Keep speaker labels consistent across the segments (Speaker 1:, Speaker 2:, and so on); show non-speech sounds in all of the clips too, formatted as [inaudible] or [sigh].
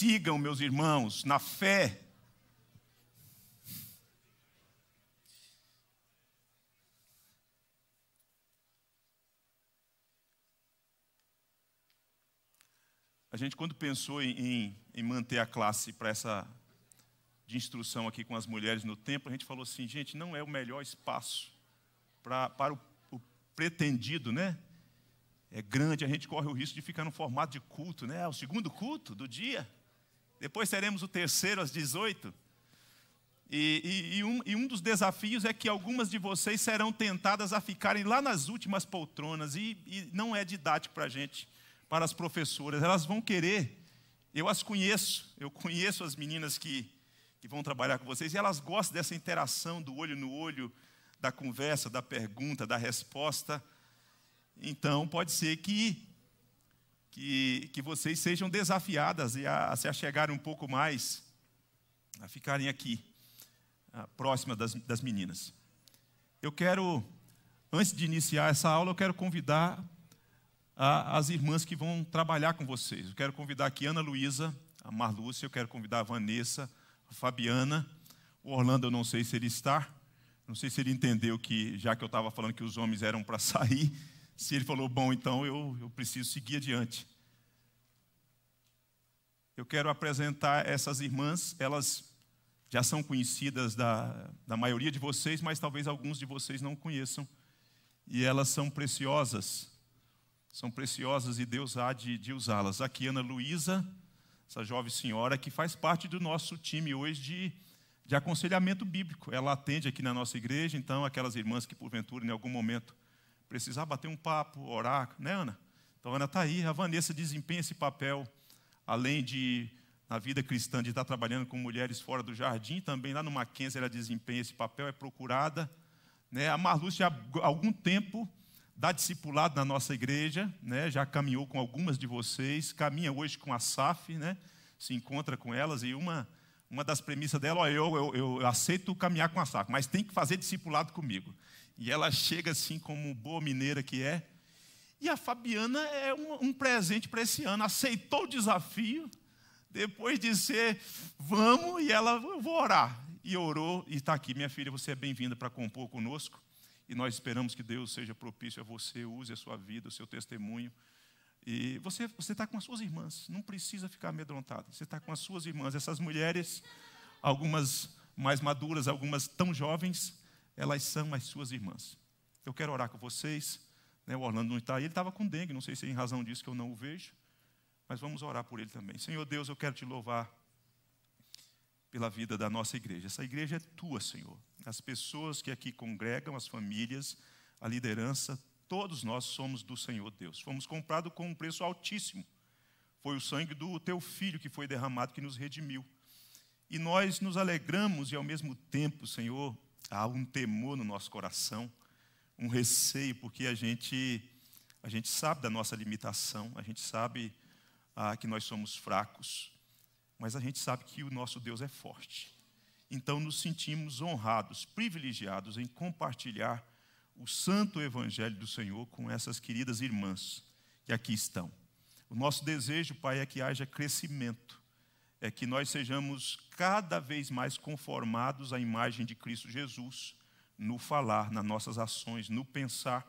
Speaker 1: sigam, meus irmãos, na fé. A gente, quando pensou em, em manter a classe para essa de instrução aqui com as mulheres no templo, a gente falou assim, gente, não é o melhor espaço pra, para o, o pretendido, né? É grande, a gente corre o risco de ficar no formato de culto, né? É o segundo culto do dia. Depois teremos o terceiro às 18. E, e, e, um, e um dos desafios é que algumas de vocês serão tentadas a ficarem lá nas últimas poltronas, e, e não é didático para a gente, para as professoras. Elas vão querer, eu as conheço, eu conheço as meninas que, que vão trabalhar com vocês, e elas gostam dessa interação do olho no olho, da conversa, da pergunta, da resposta. Então, pode ser que que, que vocês sejam desafiadas e a, a se achegarem um pouco mais, a ficarem aqui, a, ah, próxima das, das meninas. Eu quero, antes de iniciar essa aula, eu quero convidar a, as irmãs que vão trabalhar com vocês. Eu quero convidar aqui Ana Luísa, a Marlúcia, eu quero convidar a Vanessa, a Fabiana, o Orlando, eu não sei se ele está, não sei se ele entendeu que, já que eu estava falando que os homens eram para [laughs] sair, se ele falou, bom, então eu, eu preciso seguir adiante. Eu quero apresentar essas irmãs, elas já são conhecidas da, da maioria de vocês, mas talvez alguns de vocês não conheçam. E elas são preciosas, são preciosas e Deus há de, de usá-las. Aqui, Ana Luísa, essa jovem senhora que faz parte do nosso time hoje de, de aconselhamento bíblico. Ela atende aqui na nossa igreja, então, aquelas irmãs que porventura em algum momento precisar bater um papo, orar, né, Ana? Então, Ana está aí, a Vanessa desempenha esse papel, além de, na vida cristã, de estar trabalhando com mulheres fora do jardim, também lá no Mackenzie ela desempenha esse papel, é procurada. Né? A Marlúcia, há algum tempo, dá discipulado na nossa igreja, né? já caminhou com algumas de vocês, caminha hoje com a SAF, né? se encontra com elas, e uma, uma das premissas dela, é eu, eu, eu aceito caminhar com a SAF, mas tem que fazer discipulado comigo. E ela chega assim como boa mineira que é. E a Fabiana é um, um presente para esse ano. Aceitou o desafio. Depois de ser, vamos, e ela, eu vou orar. E orou, e está aqui. Minha filha, você é bem-vinda para compor conosco. E nós esperamos que Deus seja propício a você, use a sua vida, o seu testemunho. E você está com as suas irmãs, não precisa ficar amedrontado. Você está com as suas irmãs, essas mulheres, algumas mais maduras, algumas tão jovens, elas são as suas irmãs. Eu quero orar com vocês. Né? O Orlando não está aí, ele estava com dengue, não sei se é em razão disso que eu não o vejo, mas vamos orar por ele também. Senhor Deus, eu quero te louvar pela vida da nossa igreja. Essa igreja é tua, Senhor. As pessoas que aqui congregam, as famílias, a liderança, todos nós somos do Senhor Deus. Fomos comprados com um preço altíssimo. Foi o sangue do teu filho que foi derramado, que nos redimiu. E nós nos alegramos e, ao mesmo tempo, Senhor, há um temor no nosso coração, um receio, porque a gente, a gente sabe da nossa limitação, a gente sabe ah, que nós somos fracos, mas a gente sabe que o nosso Deus é forte. Então nos sentimos honrados, privilegiados em compartilhar o santo evangelho do Senhor com essas queridas irmãs que aqui estão. O nosso desejo, Pai, é que haja crescimento é que nós sejamos cada vez mais conformados à imagem de Cristo Jesus no falar, nas nossas ações, no pensar.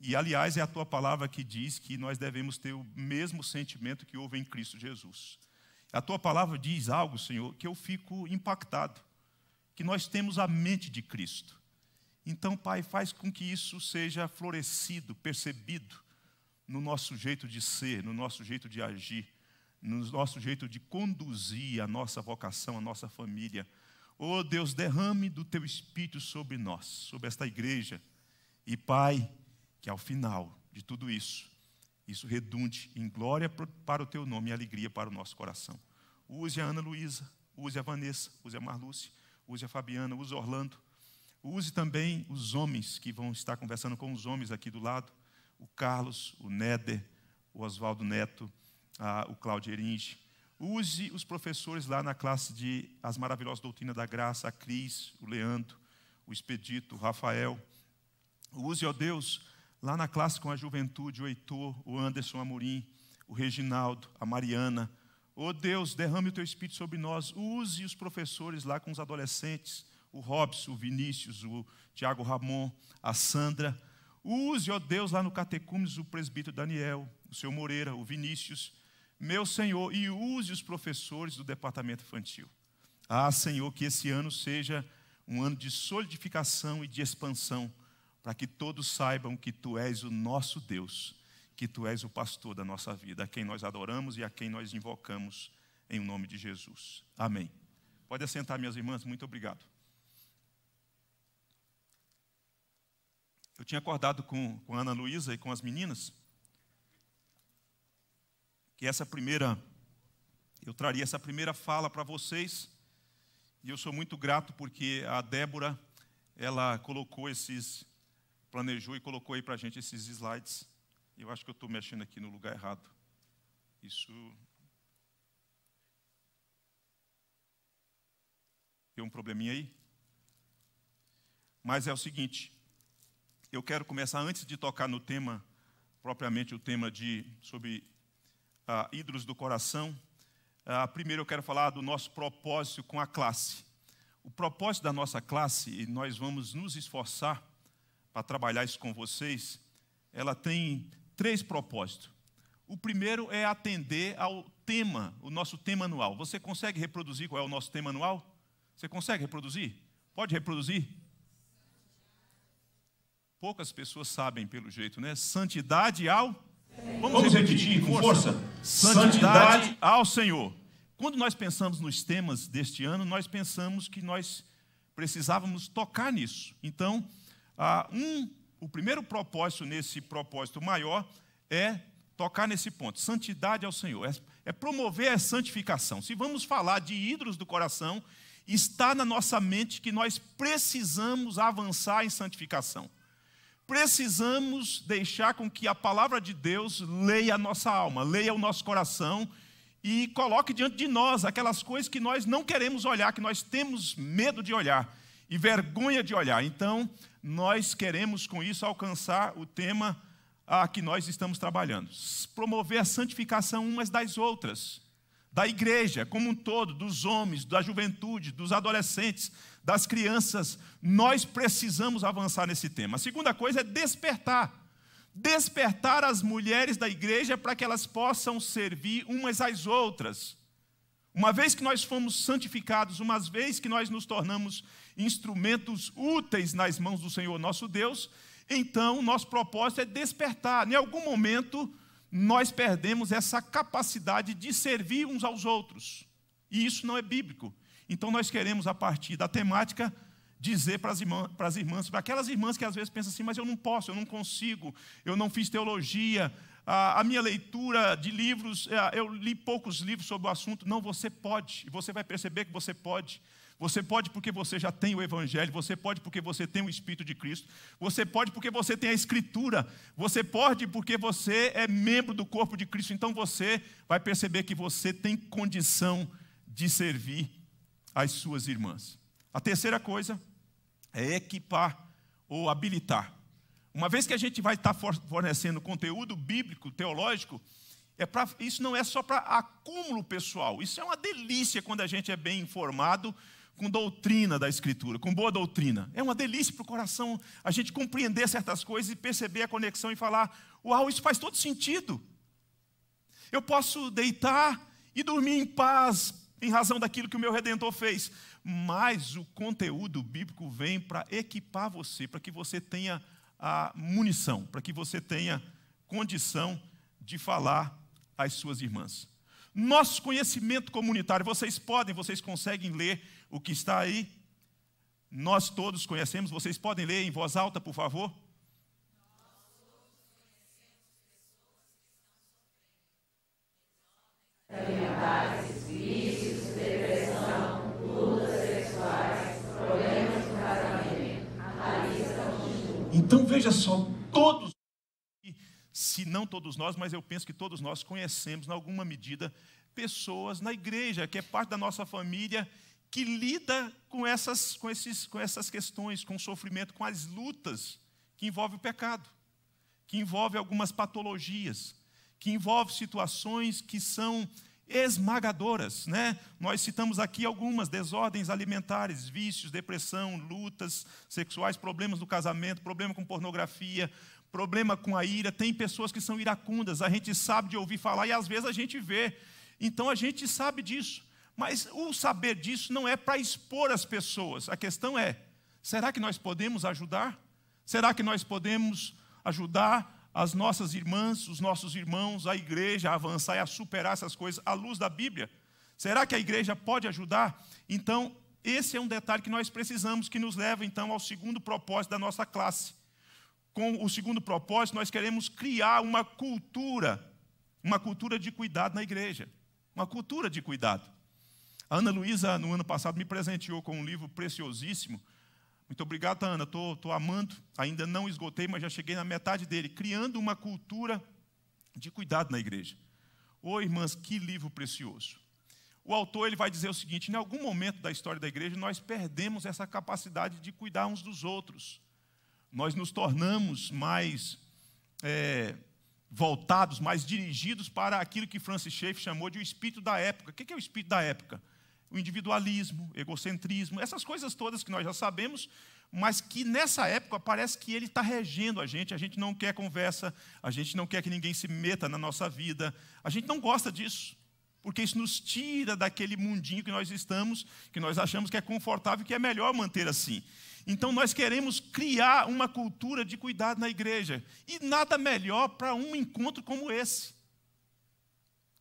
Speaker 1: E, aliás, é a tua palavra que diz que nós devemos ter o mesmo sentimento que houve em Cristo Jesus. A tua palavra diz algo, Senhor, que eu fico impactado, que nós temos a mente de Cristo. Então, Pai, faz com que isso seja florescido, percebido no nosso jeito de ser, no nosso jeito de agir no nosso jeito de conduzir a nossa vocação, a nossa família. Oh Deus, derrame do teu espírito sobre nós, sobre esta igreja. E Pai, que ao final de tudo isso, isso redunde em glória para o teu nome e alegria para o nosso coração. Use a Ana Luísa, use a Vanessa, use a Marlúcia, use a Fabiana, use Orlando. Use também os homens que vão estar conversando com os homens aqui do lado, o Carlos, o Néder, o Oswaldo Neto, ah, o Claudio Eringe. Use os professores lá na classe de As Maravilhosas Doutrinas da Graça, a Cris, o Leandro, o Expedito, o Rafael. Use, ó Deus, lá na classe com a juventude, o Heitor, o Anderson Amorim, o Reginaldo, a Mariana. Ó Deus, derrame o teu espírito sobre nós. Use os professores lá com os adolescentes, o Robson, o Vinícius, o Tiago Ramon, a Sandra. Use, ó Deus, lá no Catecumes, o presbítero Daniel, o seu Moreira, o Vinícius meu Senhor, e use os professores do departamento infantil. Ah, Senhor, que esse ano seja um ano de solidificação e de expansão, para que todos saibam que Tu és o nosso Deus, que Tu és o pastor da nossa vida, a quem nós adoramos e a quem nós invocamos em nome de Jesus. Amém. Pode assentar, minhas irmãs, muito obrigado. Eu tinha acordado com, com a Ana Luísa e com as meninas que essa primeira, eu traria essa primeira fala para vocês, e eu sou muito grato porque a Débora, ela colocou esses, planejou e colocou aí para a gente esses slides. Eu acho que eu estou mexendo aqui no lugar errado. Isso. Tem um probleminha aí? Mas é o seguinte, eu quero começar antes de tocar no tema, propriamente o tema de sobre ah, ídolos do coração, ah, primeiro eu quero falar do nosso propósito com a classe. O propósito da nossa classe, e nós vamos nos esforçar para trabalhar isso com vocês, ela tem três propósitos. O primeiro é atender ao tema, o nosso tema anual. Você consegue reproduzir qual é o nosso tema anual? Você consegue reproduzir? Pode reproduzir? Poucas pessoas sabem, pelo jeito, né? Santidade ao Vamos repetir com força? Santidade ao Senhor. Quando nós pensamos nos temas deste ano, nós pensamos que nós precisávamos tocar nisso. Então, ah, um, o primeiro propósito nesse propósito maior é tocar nesse ponto, santidade ao Senhor, é, é, promover a santificação. Se vamos falar de ídolos do coração, está na nossa mente que nós precisamos avançar em santificação precisamos deixar com que a palavra de Deus leia a nossa alma, leia o nosso coração e coloque diante de nós aquelas coisas que nós não queremos olhar, que nós temos medo de olhar e vergonha de olhar. Então, nós queremos com isso alcançar o tema a que nós estamos trabalhando, promover a santificação umas das outras da igreja como um todo, dos homens, da juventude, dos adolescentes, das crianças. Nós precisamos avançar nesse tema. A segunda coisa é despertar. Despertar as mulheres da igreja para que elas possam servir umas às outras. Uma vez que nós fomos santificados, uma vez que nós nos tornamos instrumentos úteis nas mãos do Senhor nosso Deus, então nosso propósito é despertar. Em algum momento, nós perdemos essa capacidade de servir uns aos outros. E isso não é bíblico. Então nós queremos, a partir da temática, dizer para as irmãs, para, as irmãs, para aquelas irmãs que às vezes pensam assim, mas eu não posso, eu não consigo, eu não fiz teologia, a, a minha leitura de livros, eh, eu li poucos livros sobre o assunto. Não, você pode, e você vai perceber que você pode. Você pode porque você já tem o Evangelho, você pode porque você tem o Espírito de Cristo, você pode porque você tem a Escritura, você pode porque você é membro do corpo de Cristo. Então você vai perceber que você tem condição de servir as suas irmãs. A terceira coisa é equipar ou habilitar. Uma vez que a gente vai estar tá fornecendo conteúdo bíblico, teológico, é pra, isso não é só para acúmulo pessoal, isso é uma delícia quando a gente é bem informado com doutrina da Escritura, com boa doutrina. É uma delícia para o coração a gente compreender certas coisas e perceber a conexão e falar: Uau, isso faz todo sentido. Eu posso deitar e dormir em paz em razão daquilo que o meu redentor fez. Mas o conteúdo bíblico vem para equipar você, para que você tenha a munição, para que você tenha condição de falar às suas irmãs. Nosso conhecimento comunitário, vocês podem, vocês conseguem ler o que está aí, nós todos conhecemos. Vocês podem ler em voz alta, por favor? Então veja só, todos, se não todos nós, mas eu penso que todos nós conhecemos, em alguma medida, pessoas na igreja, que é parte da nossa família que lida com essas, com, esses, com essas questões, com o sofrimento, com as lutas que envolve o pecado, que envolve algumas patologias, que envolve situações que são esmagadoras, né? Nós citamos aqui algumas desordens alimentares, vícios, depressão, lutas sexuais, problemas no casamento, problema com pornografia, problema com a ira. Tem pessoas que são iracundas, a gente sabe de ouvir falar e às vezes a gente vê. Então a gente sabe disso. Mas o saber disso não é para expor as pessoas. A questão é: será que nós podemos ajudar? Será que nós podemos ajudar as nossas irmãs, os nossos irmãos, a igreja a avançar e a superar essas coisas à luz da Bíblia? Será que a igreja pode ajudar? Então, esse é um detalhe que nós precisamos, que nos leva então ao segundo propósito da nossa classe. Com o segundo propósito, nós queremos criar uma cultura, uma cultura de cuidado na igreja, uma cultura de cuidado. A Ana Luísa, no ano passado, me presenteou com um livro preciosíssimo. Muito obrigado, Ana. Estou amando. Ainda não esgotei, mas já cheguei na metade dele. Criando uma cultura de cuidado na igreja. Ô, oh, irmãs, que livro precioso. O autor ele vai dizer o seguinte: em algum momento da história da igreja, nós perdemos essa capacidade de cuidar uns dos outros. Nós nos tornamos mais é, voltados, mais dirigidos para aquilo que Francis Schaeffer chamou de o espírito da época. O que é o espírito da época? o individualismo, egocentrismo, essas coisas todas que nós já sabemos, mas que nessa época parece que ele está regendo a gente, a gente não quer conversa, a gente não quer que ninguém se meta na nossa vida, a gente não gosta disso, porque isso nos tira daquele mundinho que nós estamos, que nós achamos que é confortável, que é melhor manter assim. Então nós queremos criar uma cultura de cuidado na igreja, e nada melhor para um encontro como esse,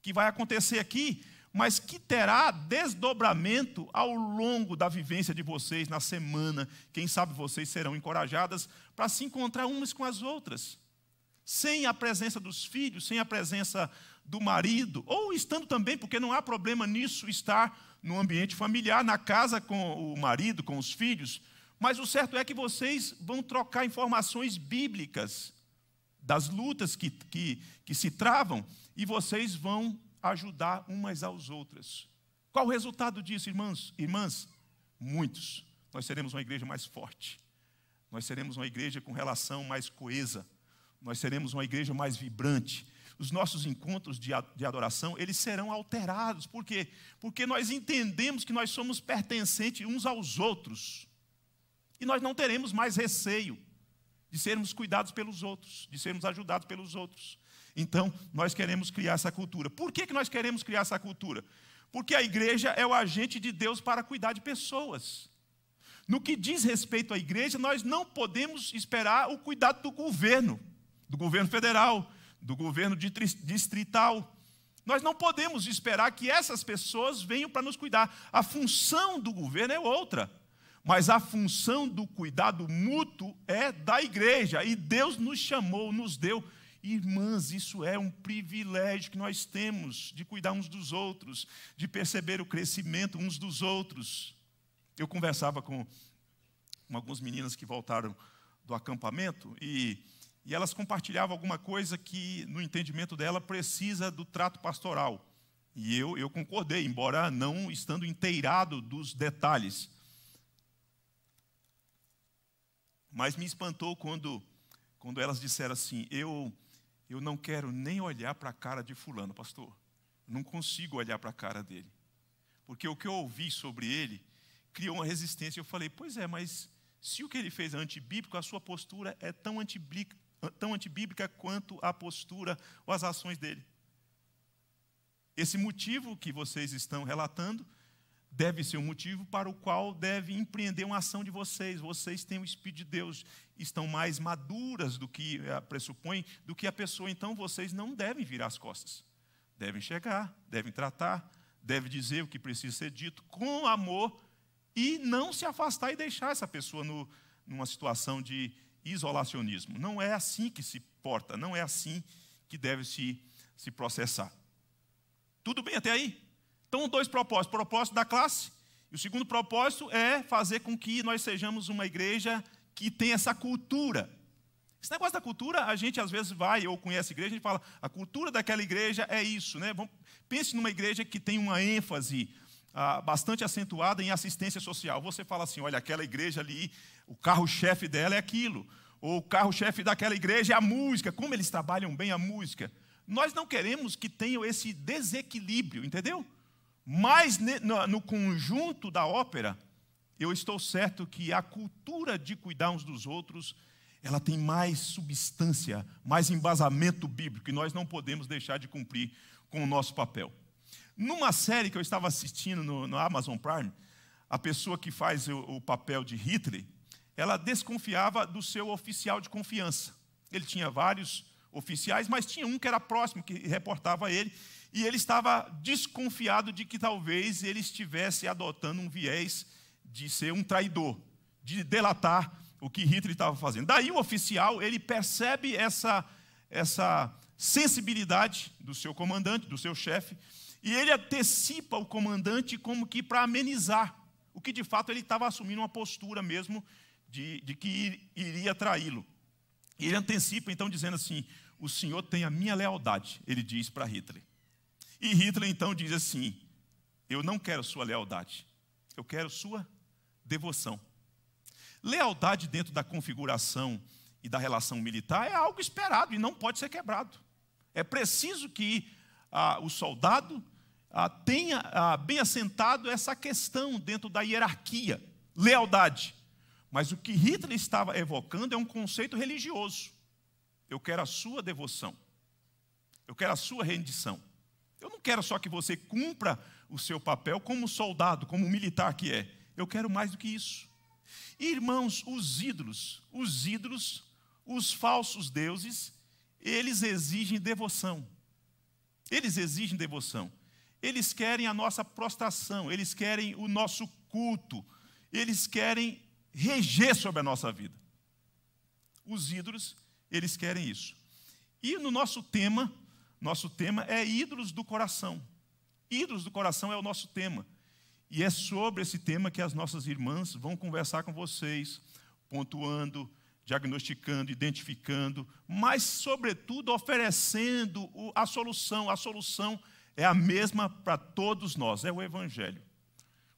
Speaker 1: que vai acontecer aqui mas que terá desdobramento ao longo da vivência de vocês na semana. Quem sabe vocês serão encorajadas para se encontrar umas com as outras. Sem a presença dos filhos, sem a presença do marido, ou estando também, porque não há problema nisso estar no ambiente familiar, na casa com o marido, com os filhos, mas o certo é que vocês vão trocar informações bíblicas das lutas que, que, que se travam e vocês vão ajudar umas aos outras. Qual o resultado disso, irmãos? Irmãs, muitos. Nós seremos uma igreja mais forte. Nós seremos uma igreja com relação mais coesa. Nós seremos uma igreja mais vibrante. Os nossos encontros de adoração, eles serão alterados. Por quê? Porque nós entendemos que nós somos pertencentes uns aos outros. E nós não teremos mais receio de sermos cuidados pelos outros, de sermos ajudados pelos outros. Então, nós queremos criar essa cultura. Por que, que nós queremos criar essa cultura? Porque a igreja é o agente de Deus para cuidar de pessoas. No que diz respeito à igreja, nós não podemos esperar o cuidado do governo, do governo federal, do governo distrital. Nós não podemos esperar que essas pessoas venham para nos cuidar. A função do governo é outra, mas a função do cuidado mútuo é da igreja. E Deus nos chamou, nos deu Irmãs, isso é um privilégio que nós temos de cuidar uns dos outros, de perceber o crescimento uns dos outros. Eu conversava com, algumas meninas que voltaram do acampamento e, e elas compartilhavam alguma coisa que, no entendimento dela, precisa do trato pastoral. E eu, eu concordei, embora não estando inteirado dos detalhes. Mas me espantou quando, quando elas disseram assim: eu eu não quero nem olhar para a cara de Fulano, pastor. Não consigo olhar para a cara dele. Porque o que eu ouvi sobre ele criou uma resistência. Eu falei, pois é, mas se o que ele fez é antibíblico, a sua postura é tão antibíblica, tão antibíblica quanto a postura ou as ações dele. Esse motivo que vocês estão relatando deve ser o um motivo para o qual deve empreender uma ação de vocês. Vocês têm o Espírito de Deus, estão mais maduras do que eh, pressupõe, do que a pessoa. Então vocês não devem virar as costas. Devem chegar, devem tratar, devem dizer o que precisa ser dito com amor e não se afastar e deixar essa pessoa no, numa situação de isolacionismo. Não é assim que se porta, não é assim que deve se, se processar. Tudo bem até aí? Então, dois propósitos: o propósito da classe, e o segundo propósito é fazer com que nós sejamos uma igreja que tem essa cultura. Esse negócio da cultura, a gente às vezes vai ou conhece a igreja, a gente fala, a cultura daquela igreja é isso, né? Vamos, pense numa igreja que tem uma ênfase ah, bastante acentuada em assistência social. Você fala assim, olha, aquela igreja ali, o carro-chefe dela é aquilo, ou o carro-chefe daquela igreja é a música, como eles trabalham bem a música. Nós não queremos que tenham esse desequilíbrio, entendeu? Mas no conjunto da ópera, eu estou certo que a cultura de cuidar uns dos outros, ela tem mais substância, mais embasamento bíblico, e nós não podemos deixar de cumprir com o nosso papel. Numa série que eu estava assistindo no, no Amazon Prime, a pessoa que faz o, o papel de Hitler, ela desconfiava do seu oficial de confiança. Ele tinha vários oficiais, mas tinha um que era próximo, que reportava a ele, e ele estava desconfiado de que talvez ele estivesse adotando um viés de ser um traidor, de delatar o que Hitler estava fazendo. Daí o oficial, ele percebe essa essa sensibilidade do seu comandante, do seu chefe, e ele antecipa o comandante como que para amenizar o que de fato ele estava assumindo uma postura mesmo de, de que iria traí-lo. Ele antecipa então dizendo assim: O senhor tem a minha lealdade, ele diz para Hitler. E Hitler então diz assim: Eu não quero sua lealdade, eu quero sua devoção. Lealdade dentro da configuração e da relação militar é algo esperado e não pode ser quebrado. É preciso que ah, o soldado ah, tenha ah, bem assentado essa questão dentro da hierarquia, lealdade. Mas o que Hitler estava evocando é um conceito religioso. Eu quero a sua devoção. Eu quero a sua rendição. Eu não quero só que você cumpra o seu papel como soldado, como militar que é. Eu quero mais do que isso. Irmãos, os ídolos, os ídolos, os falsos deuses, eles exigem devoção. Eles exigem devoção. Eles querem a nossa prostração, eles querem o nosso culto, eles querem reger sobre a nossa vida. Os ídolos, eles querem isso. E no nosso tema, nosso tema é ídolos do coração. Ídolos do coração é o nosso tema. E é sobre esse tema que as nossas irmãs vão conversar com vocês, pontuando, diagnosticando, identificando, mas, sobretudo, oferecendo a solução. A solução é a mesma para todos nós: é o Evangelho.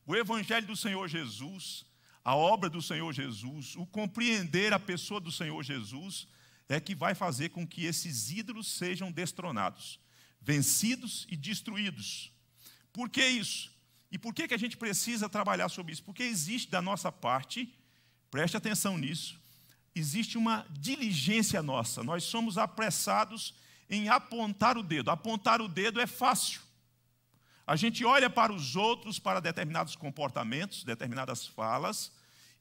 Speaker 1: O Evangelho do Senhor Jesus, a obra do Senhor Jesus, o compreender a pessoa do Senhor Jesus, é que vai fazer com que esses ídolos sejam destronados, vencidos e destruídos. Por que isso? E por que, que a gente precisa trabalhar sobre isso? Porque existe da nossa parte, preste atenção nisso, existe uma diligência nossa. Nós somos apressados em apontar o dedo. Apontar o dedo é fácil. A gente olha para os outros, para determinados comportamentos, determinadas falas,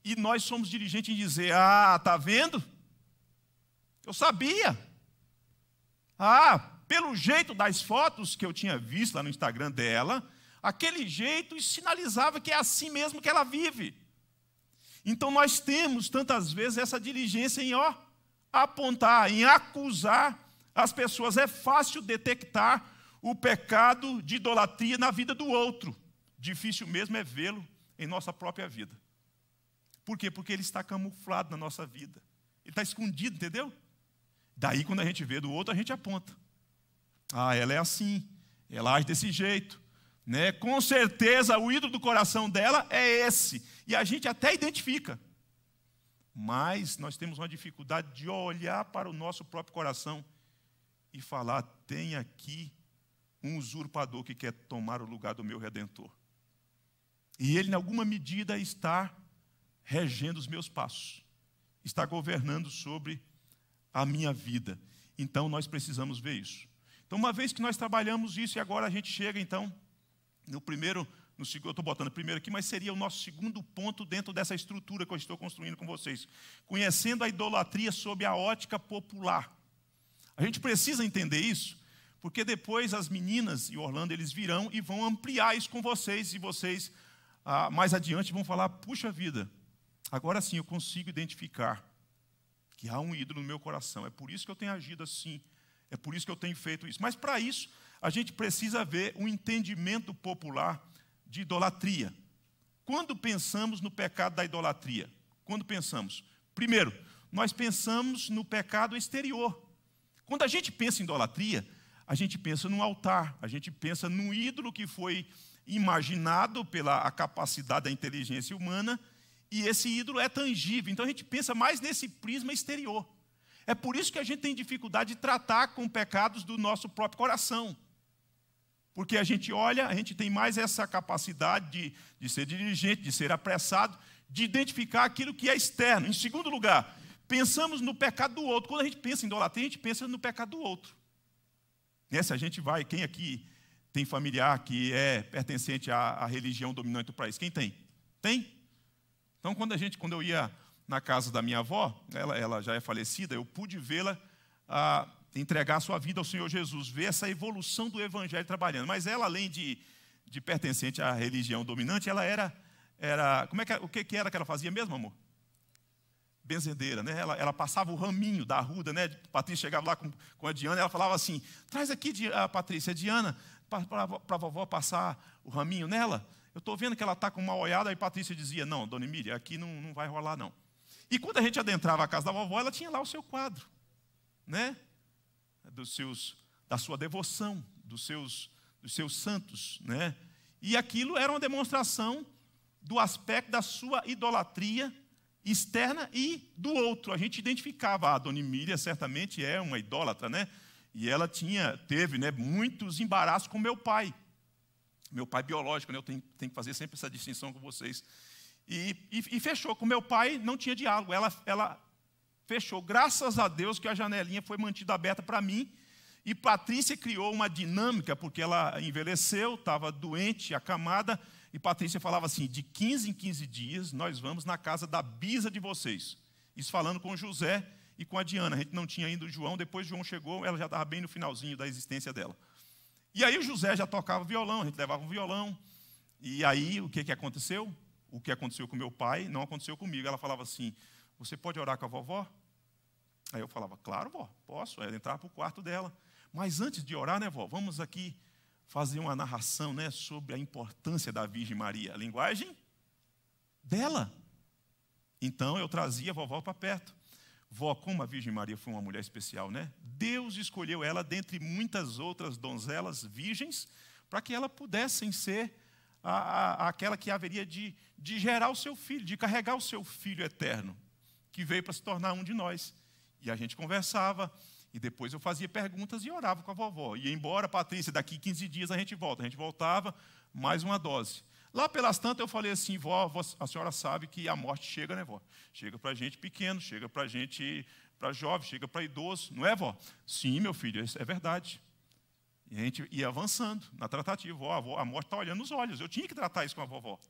Speaker 1: e nós somos diligentes em dizer: Ah, tá vendo? Eu sabia. Ah, pelo jeito das fotos que eu tinha visto lá no Instagram dela, aquele jeito sinalizava que é assim mesmo que ela vive. Então nós temos tantas vezes essa diligência em ó, apontar, em acusar as pessoas. É fácil detectar o pecado de idolatria na vida do outro. Difícil mesmo é vê-lo em nossa própria vida. Por quê? Porque ele está camuflado na nossa vida. Ele está escondido, entendeu? Daí, quando a gente vê do outro, a gente aponta. Ah, ela é assim, ela age desse jeito. Né? Com certeza, o ídolo do coração dela é esse. E a gente até identifica. Mas nós temos uma dificuldade de olhar para o nosso próprio coração e falar: tem aqui um usurpador que quer tomar o lugar do meu redentor. E ele, em alguma medida, está regendo os meus passos, está governando sobre a minha vida. Então nós precisamos ver isso. Então, uma vez que nós trabalhamos isso, e agora a gente chega, então, no primeiro, no, eu estou botando primeiro aqui, mas seria o nosso segundo ponto dentro dessa estrutura que eu estou construindo com vocês. Conhecendo a idolatria sob a ótica popular. A gente precisa entender isso, porque depois as meninas e Orlando eles virão e vão ampliar isso com vocês, e vocês ah, mais adiante vão falar: puxa vida, agora sim eu consigo identificar que há um ídolo no meu coração. É por isso que eu tenho agido assim. É por isso que eu tenho feito isso. Mas para isso, a gente precisa ver um entendimento popular de idolatria. Quando pensamos no pecado da idolatria? Quando pensamos? Primeiro, nós pensamos no pecado exterior. Quando a gente pensa em idolatria, a gente pensa num altar, a gente pensa num ídolo que foi imaginado pela capacidade da inteligência humana e esse ídolo é tangível. Então a gente pensa mais nesse prisma exterior. É por isso que a gente tem dificuldade de tratar com pecados do nosso próprio coração. Porque a gente olha, a gente tem mais essa capacidade de, de ser dirigente, de ser apressado, de identificar aquilo que é externo. Em segundo lugar, pensamos no pecado do outro. Quando a gente pensa em idolatria, a gente pensa no pecado do outro. Né, se a gente vai, quem aqui tem familiar que é pertencente à, à religião dominante do país? Quem tem? Tem? Então, quando a gente, quando eu ia na casa da minha avó, ela, ela já é falecida, eu pude vê-la ah, entregar sua vida ao Senhor Jesus, ver essa evolução do Evangelho trabalhando. Mas ela, além de, de pertencente à religião dominante, ela era, era como é que, o que, que era que ela fazia mesmo, amor? benzedeira, né? Ela, ela, passava o raminho da arruda, né? Patrícia chegava lá com, com a Diana, ela falava assim: traz aqui, a Patrícia, a Diana, para a vovó passar o raminho nela. Eu estou vendo que ela está com uma olhada, e Patrícia dizia: Não, dona Emília, aqui não, não vai rolar, não. E quando a gente adentrava a casa da vovó, ela tinha lá o seu quadro, né? Dos seus, da sua devoção, dos seus, dos seus santos, né? E aquilo era uma demonstração do aspecto da sua idolatria externa e do outro. A gente identificava, a ah, dona Emília certamente é uma idólatra, né? E ela tinha, teve né, muitos embaraços com meu pai meu pai biológico, né? eu tenho, tenho, que fazer sempre essa distinção com vocês. E, e, e fechou, com meu pai não tinha diálogo, ela, ela fechou. Graças a Deus que a janelinha foi mantida aberta para mim. E Patrícia criou uma dinâmica, porque ela envelheceu, estava doente, acamada, e Patrícia falava assim: de 15 em 15 dias nós vamos na casa da bisa de vocês. Isso falando com José e com a Diana. A gente não tinha ainda o João, depois o João chegou, ela já estava bem no finalzinho da existência dela. E aí o José já tocava violão, a gente levava um violão. E aí o que, que aconteceu? O que aconteceu com meu pai não aconteceu comigo. Ela falava assim: Você pode orar com a vovó? Aí eu falava: Claro, vó, posso. Ela entrava para o quarto dela. Mas antes de orar, né, vó, vamos aqui fazer uma narração né, sobre a importância da Virgem Maria. A linguagem dela. Então eu trazia a vovó para perto. Vó, como a Virgem Maria foi uma mulher especial, né? Deus escolheu ela dentre muitas outras donzelas virgens para que ela pudessem ser a, a, aquela que haveria de, de gerar o seu filho, de carregar o seu filho eterno, que veio para se tornar um de nós. E a gente conversava, e depois eu fazia perguntas e orava com a vovó. E embora, Patrícia, daqui 15 dias a gente volta. A gente voltava, mais uma dose. Lá pelas tantas eu falei assim, vó, a senhora sabe que a morte chega, né, vó? Chega para gente pequeno, chega para gente, para jovem, chega para idoso, não é, vó? Sim, meu filho, é, é verdade. E a gente ia avançando na tratativa, ó, a, vó, a morte está olhando nos olhos, eu tinha que tratar isso com a vovó.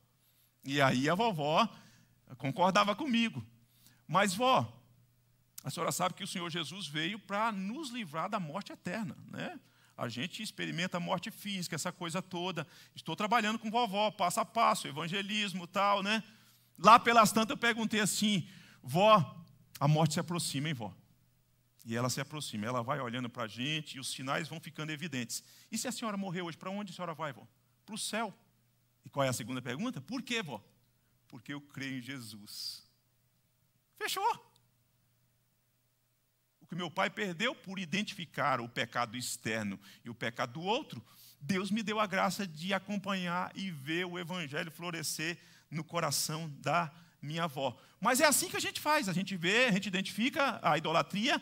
Speaker 1: E aí a vovó concordava comigo. Mas, vó, a senhora sabe que o Senhor Jesus veio para nos livrar da morte eterna, né? A gente experimenta a morte física, essa coisa toda. Estou trabalhando com vovó, passo a passo, evangelismo tal, né? Lá pelas tantas eu perguntei assim, vó, a morte se aproxima, hein, vó? E ela se aproxima, ela vai olhando para a gente e os sinais vão ficando evidentes. E se a senhora morrer hoje, para onde a senhora vai, vó? Para o céu. E qual é a segunda pergunta? Por quê, vó? Porque eu creio em Jesus. Fechou que meu pai perdeu por identificar o pecado externo e o pecado do outro, Deus me deu a graça de acompanhar e ver o evangelho florescer no coração da minha avó. Mas é assim que a gente faz, a gente vê, a gente identifica a idolatria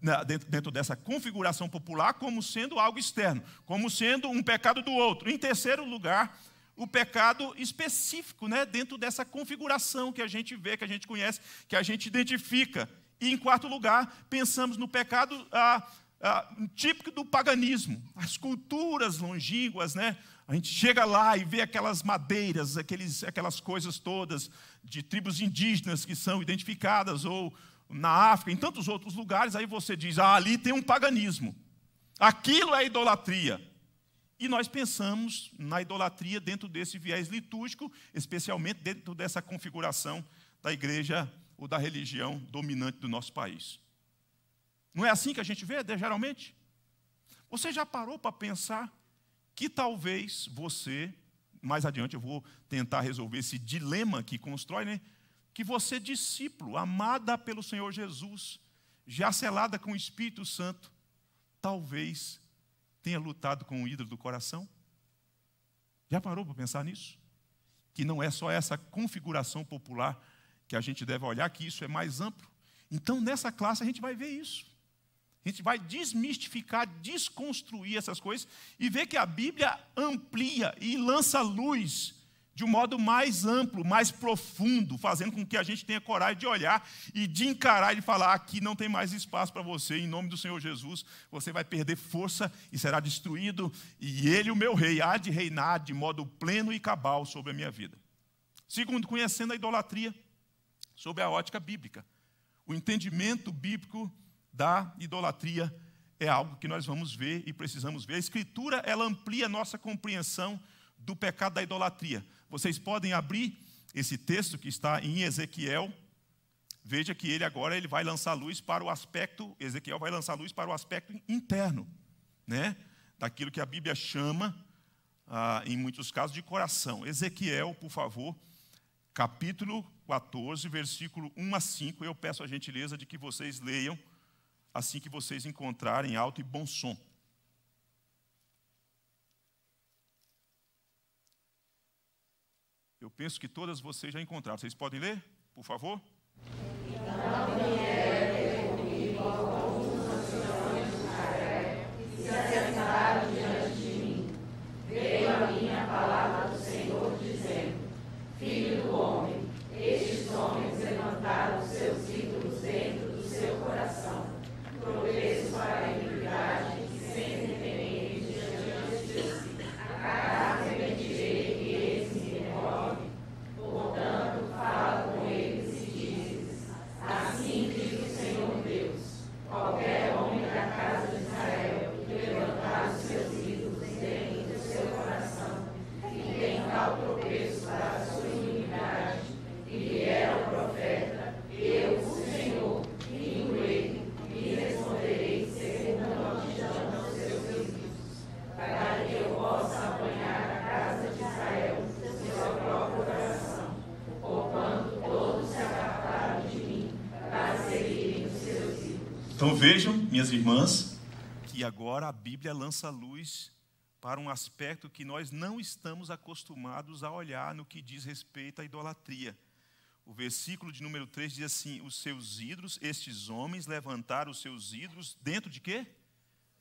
Speaker 1: né, dentro dessa configuração popular como sendo algo externo, como sendo um pecado do outro. Em terceiro lugar, o pecado específico, né, dentro dessa configuração que a gente vê, que a gente conhece, que a gente identifica. E em quarto lugar, pensamos no pecado ah, ah, típico do paganismo, as culturas longínquas, né? A gente chega lá e vê aquelas madeiras, aqueles, aquelas coisas todas de tribos indígenas que são identificadas, ou na África, em tantos outros lugares, aí você diz: ah, ali tem um paganismo, aquilo é idolatria. E nós pensamos na idolatria dentro desse viés litúrgico, especialmente dentro dessa configuração da igreja o da religião dominante do nosso país. Não é assim que a gente vê, geralmente? Você já parou para pensar que talvez você, mais adiante eu vou tentar resolver esse dilema que constrói, né? que você, discípulo, amada pelo Senhor Jesus, já selada com o Espírito Santo, talvez tenha lutado com o ídolo do coração? Já parou para pensar nisso? Que não é só essa configuração popular que a gente deve olhar que isso é mais amplo. Então, nessa classe, a gente vai ver isso. A gente vai desmistificar, desconstruir essas coisas e ver que a Bíblia amplia e lança luz de um modo mais amplo, mais profundo, fazendo com que a gente tenha coragem de olhar e de encarar e de falar: aqui não tem mais espaço para você, em nome do Senhor Jesus, você vai perder força e será destruído, e ele, o meu rei, há de reinar de modo pleno e cabal sobre a minha vida. Segundo, conhecendo a idolatria sob a ótica bíblica. O entendimento bíblico da idolatria é algo que nós vamos ver e precisamos ver. A Escritura ela amplia a nossa compreensão do pecado da idolatria. Vocês podem abrir esse texto que está em Ezequiel. Veja que ele agora ele vai lançar luz para o aspecto Ezequiel vai lançar luz para o aspecto interno, né? Daquilo que a Bíblia chama, ah, em muitos casos, de coração. Ezequiel, por favor, capítulo 14, versículo 1 a 5. Eu peço a gentileza de que vocês leiam assim que vocês encontrarem alto e bom som. Eu penso que todas vocês já encontraram. Vocês podem ler, por favor? Não, vejam, minhas irmãs, que agora a Bíblia lança luz para um aspecto que nós não estamos acostumados a olhar no que diz respeito à idolatria. O versículo de número 3 diz assim: Os seus ídolos, estes homens levantaram os seus ídolos dentro de quê?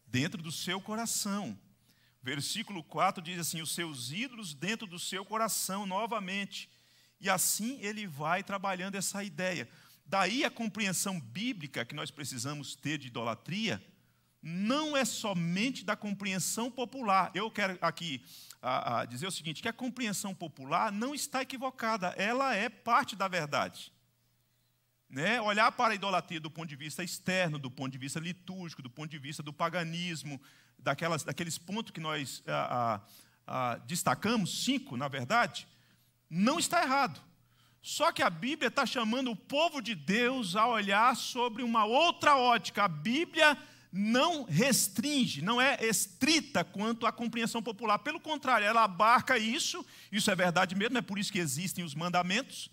Speaker 1: Dentro do seu coração. Versículo 4 diz assim: Os seus ídolos dentro do seu coração, novamente. E assim ele vai trabalhando essa ideia. Daí a compreensão bíblica que nós precisamos ter de idolatria não é somente da compreensão popular. Eu quero aqui a, ah, a ah, dizer o seguinte: que a compreensão popular não está equivocada, ela é parte da verdade. Né? Olhar para a idolatria do ponto de vista externo, do ponto de vista litúrgico, do ponto de vista do paganismo, daquelas, daqueles pontos que nós ah, destacamos, cinco, na verdade, não está errado. Só que a Bíblia está chamando o povo de Deus a olhar sobre uma outra ótica. A Bíblia não restringe, não é estrita quanto à compreensão popular. Pelo contrário, ela abarca isso, isso é verdade mesmo, é por isso que existem os mandamentos.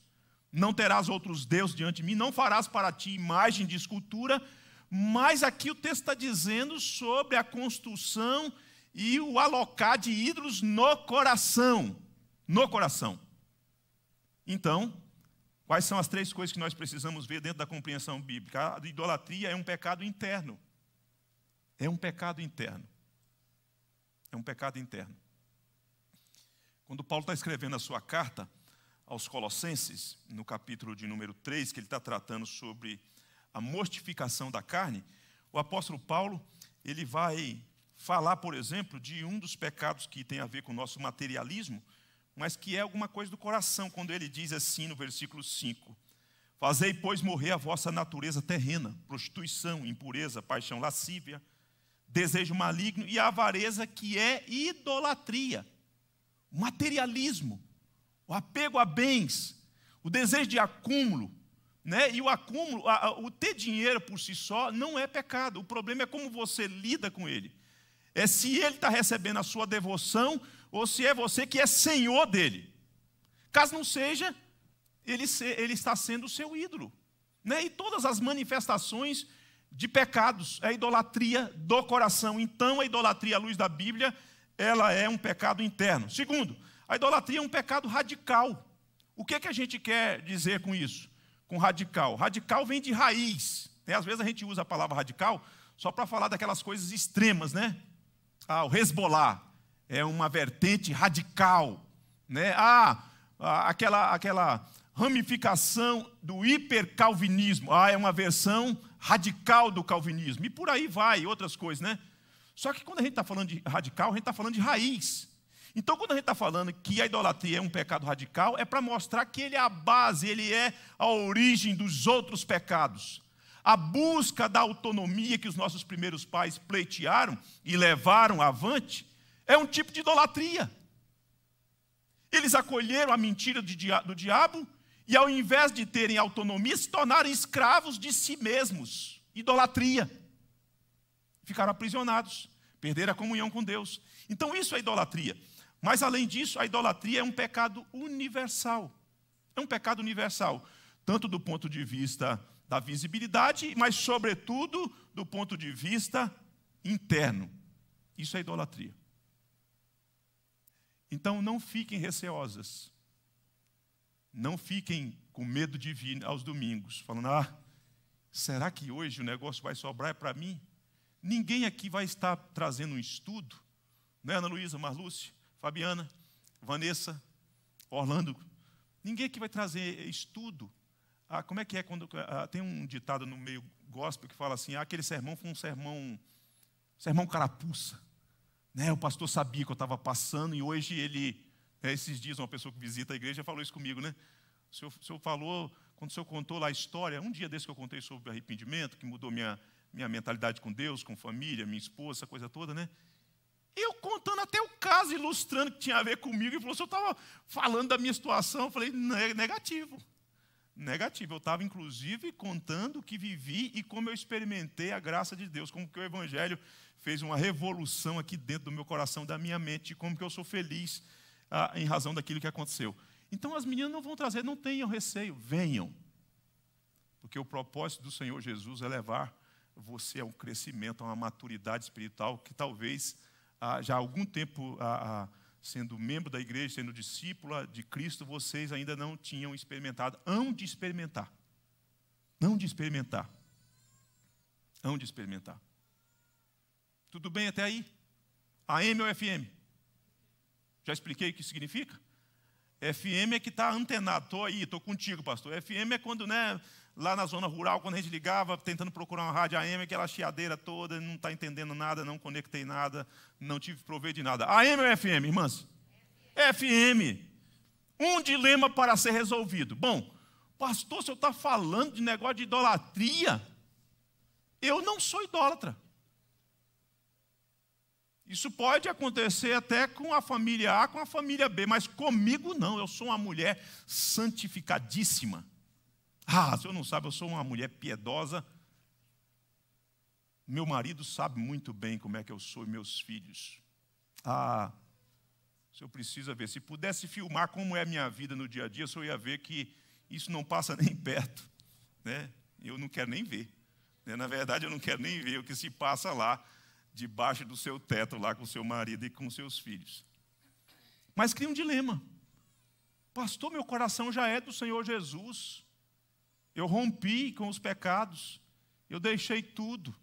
Speaker 1: Não terás outros deuses diante de mim, não farás para ti imagem de escultura. Mas aqui o texto está dizendo sobre a construção e o alocar de ídolos no coração. No coração. Então, quais são as três coisas que nós precisamos ver dentro da compreensão bíblica? A idolatria é um pecado interno. É um pecado interno. É um pecado interno. Quando Paulo está escrevendo a sua carta aos Colossenses, no capítulo de número 3, que ele está tratando sobre a mortificação da carne, o apóstolo Paulo ele vai falar, por exemplo, de um dos pecados que tem a ver com o nosso materialismo, mas que é alguma coisa do coração, quando ele diz assim no versículo 5: Fazei, pois, morrer a vossa natureza terrena, prostituição, impureza, paixão lascívia, desejo maligno e avareza, que é idolatria, materialismo, o apego a bens, o desejo de acúmulo. Né? E o acúmulo, a, a, o ter dinheiro por si só não é pecado, o problema é como você lida com ele. É se ele está recebendo a sua devoção ou se é você que é senhor dele. Caso não seja, ele, ele está sendo o seu ídolo. Né? E todas as manifestações de pecados, é idolatria do coração. Então, a idolatria à luz da Bíblia, ela é um pecado interno. Segundo, a idolatria é um pecado radical. O que, é que a gente quer dizer com isso? Com radical. Radical vem de raiz. Né? Às vezes a gente usa a palavra radical só para falar daquelas coisas extremas, né? Ah, o resbolar é uma vertente radical. Né? Ah, ah, aquela, aquela ramificação do hipercalvinismo. Ah, é uma versão radical do calvinismo. E por aí vai, outras coisas, né? Só que quando a gente está falando de radical, a gente está falando de raiz. Então, quando a gente está falando que a idolatria é um pecado radical, é para mostrar que ele é a base, ele é a origem dos outros pecados. A busca da autonomia que os nossos primeiros pais pleitearam e levaram avante é um tipo de idolatria. Eles acolheram a mentira do diabo e, ao invés de terem autonomia, se tornaram escravos de si mesmos. Idolatria. Ficaram aprisionados, perderam a comunhão com Deus. Então, isso é idolatria. Mas, além disso, a idolatria é um pecado universal. É um pecado universal, tanto do ponto de vista da visibilidade, mas, sobretudo, do ponto de vista interno. Isso é idolatria. Então não fiquem receosas. Não fiquem com medo de vir aos domingos, falando: ah, será que hoje o negócio vai sobrar para mim? Ninguém aqui vai estar trazendo um estudo, né, Ana Luísa, Marlúcia, Fabiana, Vanessa, Orlando. Ninguém aqui vai trazer estudo. Ah, como é que é quando. Ah, tem um ditado no meio gospel que fala assim: ah, aquele sermão foi um sermão, sermão carapuça. Né, o pastor sabia que eu estava passando e hoje ele, né, esses dias, uma pessoa que visita a igreja falou isso comigo, né? O senhor, o senhor falou, quando o senhor contou lá a história, um dia desse que eu contei sobre arrependimento, que mudou minha, minha mentalidade com Deus, com família, minha esposa, essa coisa toda, né? Eu contando até o caso, ilustrando que tinha a ver comigo, e falou: o eu estava falando da minha situação, eu falei: negativo negativa. Eu estava, inclusive, contando o que vivi e como eu experimentei a graça de Deus, como que o Evangelho fez uma revolução aqui dentro do meu coração, da minha mente, como que eu sou feliz ah, em razão daquilo que aconteceu. Então as meninas não vão trazer, não tenham receio, venham. Porque o propósito do Senhor Jesus é levar você a um crescimento, a uma maturidade espiritual que talvez ah, já há algum tempo ah, ah sendo membro da igreja, sendo discípula de Cristo, vocês ainda não tinham experimentado. Hão de experimentar. Hão de experimentar. Hão de experimentar. Tudo bem até aí? AM ou FM? Já expliquei o que significa? FM é que está antenado, estou aí, estou contigo, pastor. FM é quando, né, lá na zona rural, quando a gente ligava, tentando procurar uma rádio AM, aquela chiadeira toda, não está entendendo nada, não conectei nada, não tive proveito de nada. AM ou FM, irmãs? FM. FM. Um dilema para ser resolvido. Bom, pastor, se eu está falando de negócio de idolatria, eu não sou idólatra. Isso pode acontecer até com a família A, com a família B, mas comigo não. Eu sou uma mulher santificadíssima. Ah, o senhor não sabe, eu sou uma mulher piedosa. Meu marido sabe muito bem como é que eu sou e meus filhos. Ah, o senhor precisa ver. Se pudesse filmar como é a minha vida no dia a dia, o senhor ia ver que isso não passa [laughs] nem perto. Né? Eu não quero nem ver. Né? Na verdade, eu não quero nem ver o que se passa lá, debaixo do seu teto, lá com o seu marido e com seus filhos. Mas cria um dilema. Pastor, meu coração já é do Senhor Jesus. Eu rompi com os pecados. Eu deixei tudo.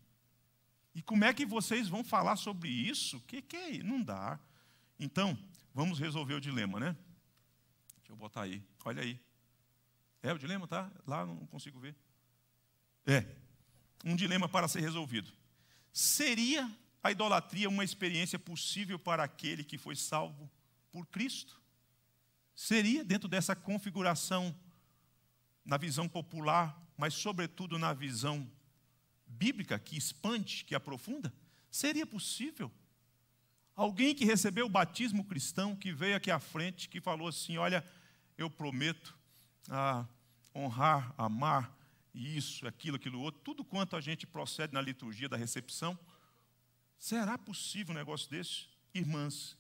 Speaker 1: E como é que vocês vão falar sobre isso? O que, que é? Não dá. Então, vamos resolver o dilema, né? Deixa eu botar aí. Olha aí. É o dilema, tá? Lá não consigo ver. É. Um dilema para ser resolvido. Seria a idolatria uma experiência possível para aquele que foi salvo por Cristo? Seria dentro dessa configuração na visão popular, mas sobretudo na visão bíblica que expande, que aprofunda? Seria possível? Alguém que recebeu o batismo cristão, que veio aqui à frente, que falou assim: Olha, eu prometo a honrar, amar, isso, aquilo, aquilo outro, tudo quanto a gente procede na liturgia da recepção. Será possível um negócio desse? Irmãs,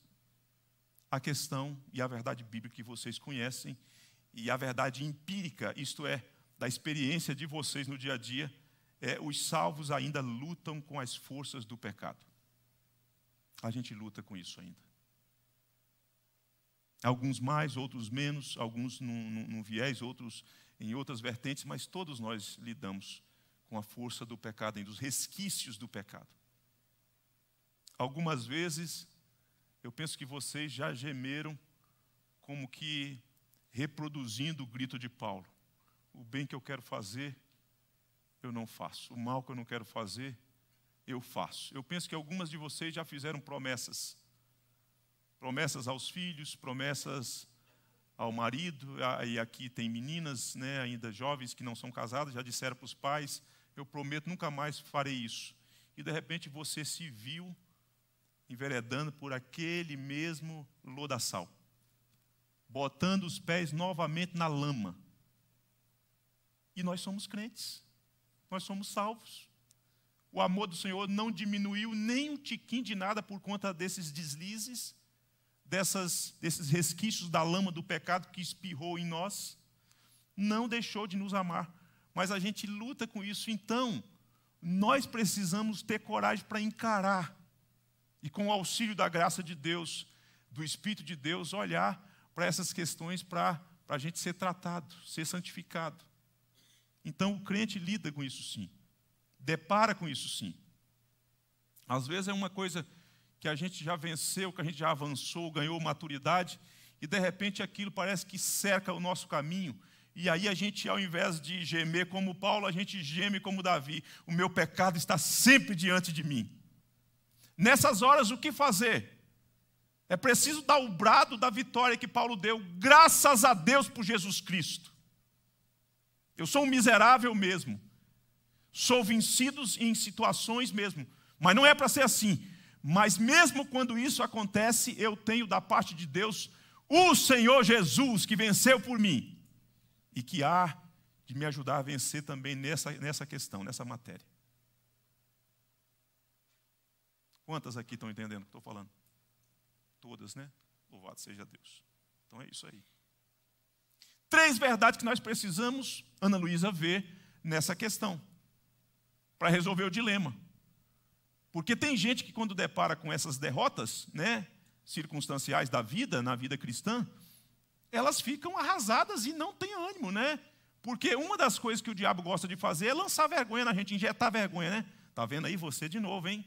Speaker 1: a questão e a verdade bíblica que vocês conhecem e a verdade empírica, isto é, da experiência de vocês no dia a dia, é, os salvos ainda lutam com as forças do pecado. A gente luta com isso ainda. Alguns mais, outros menos, alguns num, num, num viés, outros em outras vertentes, mas todos nós lidamos com a força do pecado, dos resquícios do pecado. Algumas vezes, eu penso que vocês já gemeram como que reproduzindo o grito de Paulo: O bem que eu quero fazer, eu não faço, o mal que eu não quero fazer, eu faço. Eu penso que algumas de vocês já fizeram promessas. Promessas aos filhos, promessas ao marido, ah, e aqui tem meninas, né, ainda jovens que não são casadas, já disseram para os pais: eu prometo nunca mais farei isso. E de repente você se viu enveredando por aquele mesmo lodaçal botando os pés novamente na lama. E nós somos crentes, nós somos salvos. O amor do Senhor não diminuiu nem um tiquinho de nada por conta desses deslizes, dessas, desses resquícios da lama do pecado que espirrou em nós. Não deixou de nos amar, mas a gente luta com isso. Então, nós precisamos ter coragem para encarar e, com o auxílio da graça de Deus, do Espírito de Deus, olhar para essas questões para a gente ser tratado, ser santificado. Então o crente lida com isso sim, depara com isso sim. Às vezes é uma coisa que a gente já venceu, que a gente já avançou, ganhou maturidade, e de repente aquilo parece que cerca o nosso caminho, e aí a gente, ao invés de gemer como Paulo, a gente geme como Davi. O meu pecado está sempre diante de mim. Nessas horas, o que fazer? É preciso dar o brado da vitória que Paulo deu, graças a Deus por Jesus Cristo. Eu sou um miserável mesmo. Sou vencido em situações mesmo. Mas não é para ser assim. Mas mesmo quando isso acontece, eu tenho da parte de Deus o Senhor Jesus que venceu por mim e que há de me ajudar a vencer também nessa, nessa questão, nessa matéria. Quantas aqui estão entendendo o que estou falando? todas, né? Louvado seja Deus. Então é isso aí. Três verdades que nós precisamos, Ana Luísa, ver nessa questão, para resolver o dilema. Porque tem gente que, quando depara com essas derrotas né, circunstanciais da vida, na vida cristã, elas ficam arrasadas e não têm ânimo, né? Porque uma das coisas que o diabo gosta de fazer é lançar vergonha na gente, injetar vergonha, né? Tá vendo aí você de novo, hein?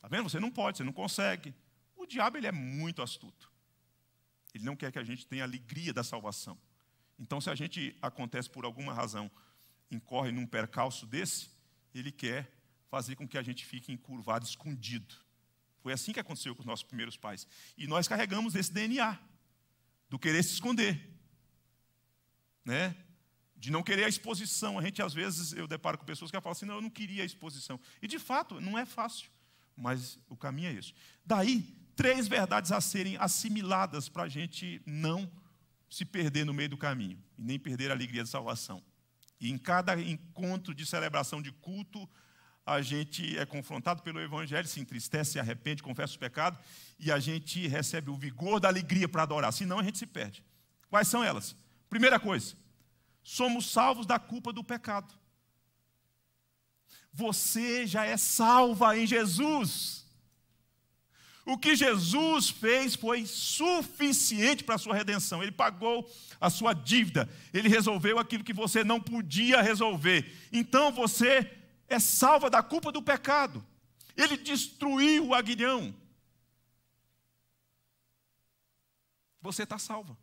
Speaker 1: Tá vendo? Você não pode, você não consegue diabo ele é muito astuto. Ele não quer que a gente tenha alegria da salvação. Então, se a gente acontece por alguma razão, incorre num percalço desse, ele quer fazer com que a gente fique encurvado, escondido. Foi assim que aconteceu com os nossos primeiros pais. E nós carregamos esse DNA do querer se esconder, né? De não querer a exposição. A gente às vezes eu deparo com pessoas que falam assim: "Não, eu não queria a exposição". E de fato, não é fácil, mas o caminho é esse. Daí três verdades a serem assimiladas para a gente não se perder no meio do caminho e nem perder a alegria da salvação. E em cada encontro de celebração de culto, a gente é confrontado pelo Evangelho, se entristece, se arrepende, confessa o pecado e a gente recebe o vigor da alegria para adorar, senão a gente se perde. Quais são elas? Primeira coisa, somos salvos da culpa do pecado. Você já é salva em Jesus. O que Jesus fez foi suficiente para a sua redenção. Ele pagou a sua dívida. Ele resolveu aquilo que você não podia resolver. Então você é salva da culpa do pecado. Ele destruiu o aguilhão. Você está salva.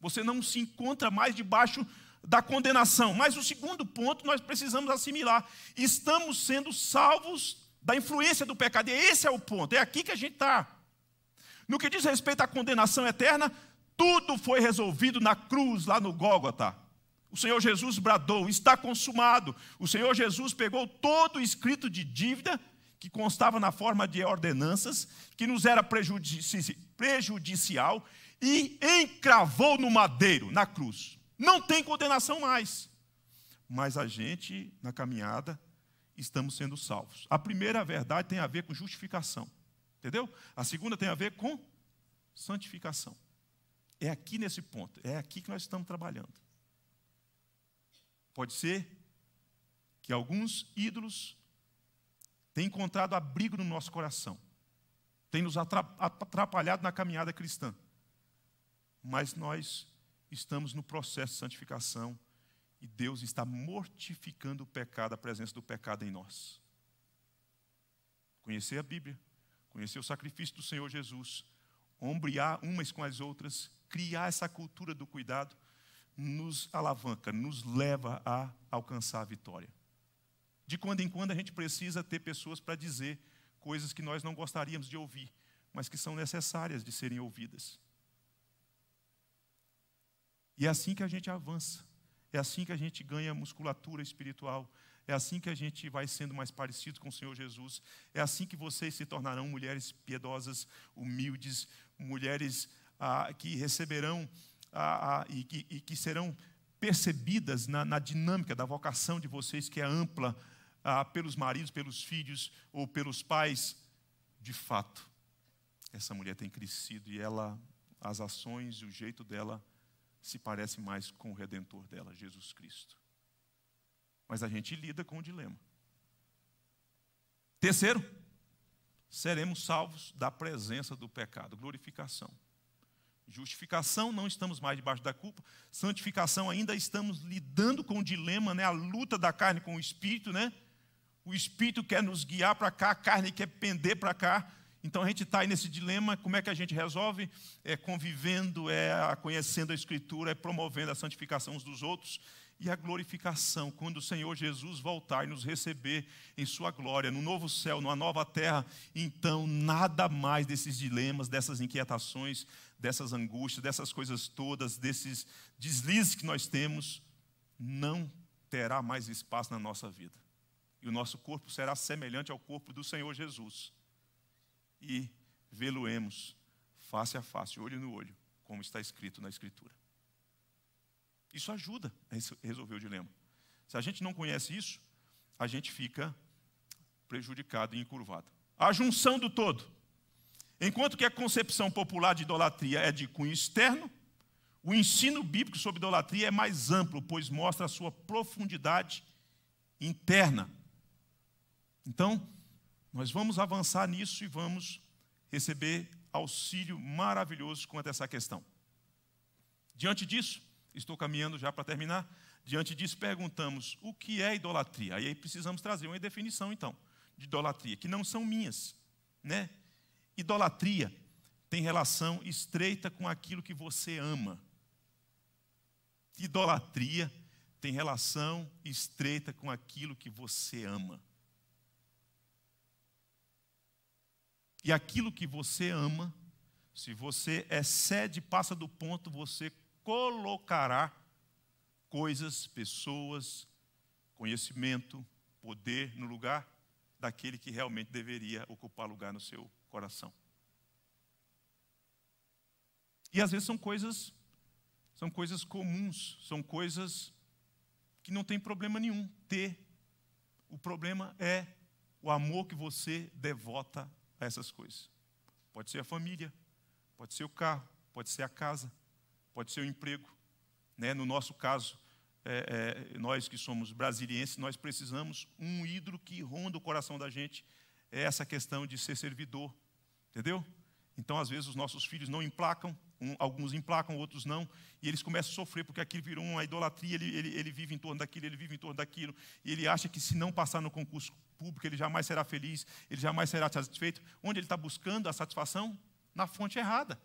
Speaker 1: Você não se encontra mais debaixo da condenação. Mas o segundo ponto nós precisamos assimilar: estamos sendo salvos da influência do pecado. E esse é o ponto, é aqui que a gente está. No que diz respeito à condenação eterna, tudo foi resolvido na cruz, lá no Gólgota. O Senhor Jesus bradou: está consumado. O Senhor Jesus pegou todo o escrito de dívida que constava na forma de ordenanças, que nos era prejudici prejudicial, e encravou no madeiro, na cruz. Não tem condenação mais. Mas a gente, na caminhada, estamos sendo salvos. A primeira verdade tem a ver com justificação, entendeu? A segunda tem a ver com santificação. É aqui nesse ponto, é aqui que nós estamos trabalhando. Pode ser que alguns ídolos tenham encontrado abrigo no nosso coração, tenham nos atrapalhado na caminhada cristã, mas nós estamos no processo de santificação e Deus está mortificando o pecado, a presença do pecado em nós. Conhecer a Bíblia, conhecer o sacrifício do Senhor Jesus, ombrear umas com as outras, criar essa cultura do cuidado, nos alavanca, nos leva a alcançar a vitória. De quando em quando a gente precisa ter pessoas para dizer coisas que nós não gostaríamos de ouvir, mas que são necessárias de serem ouvidas. E é assim que a gente avança. É assim que a gente ganha musculatura espiritual. É assim que a gente vai sendo mais parecido com o Senhor Jesus. É assim que vocês se tornarão mulheres piedosas, humildes, mulheres ah, que receberão ah, ah, e, que, e, que, serão percebidas na, na, dinâmica da vocação de vocês, que é ampla, ah, pelos maridos, pelos filhos ou pelos pais. De fato, essa mulher tem crescido e ela, as ações e o jeito dela se parece mais com o redentor dela, Jesus Cristo. Mas a gente lida com o dilema. Terceiro, seremos salvos da presença do pecado, glorificação. Justificação, não estamos mais debaixo da culpa. Santificação, ainda estamos lidando com o dilema, né? a luta da carne com o espírito. Né? O espírito quer nos guiar para cá, a carne quer pender para cá. Então a gente está aí nesse dilema, como é que a gente resolve? É convivendo, é conhecendo a Escritura, é promovendo a santificação uns dos outros e a glorificação, quando o Senhor Jesus voltar e nos receber em Sua glória, no novo céu, numa nova terra, então nada mais desses dilemas, dessas inquietações, dessas angústias, dessas coisas todas, desses deslizes que nós temos, não terá mais espaço na nossa vida. E o nosso corpo será semelhante ao corpo do Senhor Jesus e vê-lo-emos face a face, olho no olho, como está escrito na Escritura. Isso ajuda a resolver o dilema. Se a gente não conhece isso, a gente fica prejudicado e encurvado. A junção do todo. Enquanto que a concepção popular de idolatria é de cunho externo, o ensino bíblico sobre idolatria é mais amplo, pois mostra a sua profundidade interna. Então, nós vamos avançar nisso e vamos receber auxílio maravilhoso quanto a essa questão. Diante disso, estou caminhando já para terminar. Diante disso, perguntamos o que é idolatria. Aí precisamos trazer uma definição, então, de idolatria, que não são minhas. Né? Idolatria tem relação estreita com aquilo que você ama. Idolatria tem relação estreita com aquilo que você ama. e aquilo que você ama, se você excede, é passa do ponto, você colocará coisas, pessoas, conhecimento, poder no lugar daquele que realmente deveria ocupar lugar no seu coração. E às vezes são coisas são coisas comuns, são coisas que não tem problema nenhum ter. O problema é o amor que você devota a essas coisas. Pode ser a família, pode ser o carro, pode ser a casa, pode ser o emprego. Né? No nosso caso, é, é, nós que somos brasileiros nós precisamos um ídolo que ronda o coração da gente. É essa questão de ser servidor, entendeu? Então, às vezes, os nossos filhos não emplacam, um, alguns emplacam, outros não, e eles começam a sofrer, porque aquilo virou uma idolatria, ele, ele, ele, vive em torno daquilo, ele vive em torno daquilo, e ele acha que se não passar no concurso público, ele jamais será feliz, ele jamais será satisfeito. Onde ele está buscando a satisfação? Na fonte errada.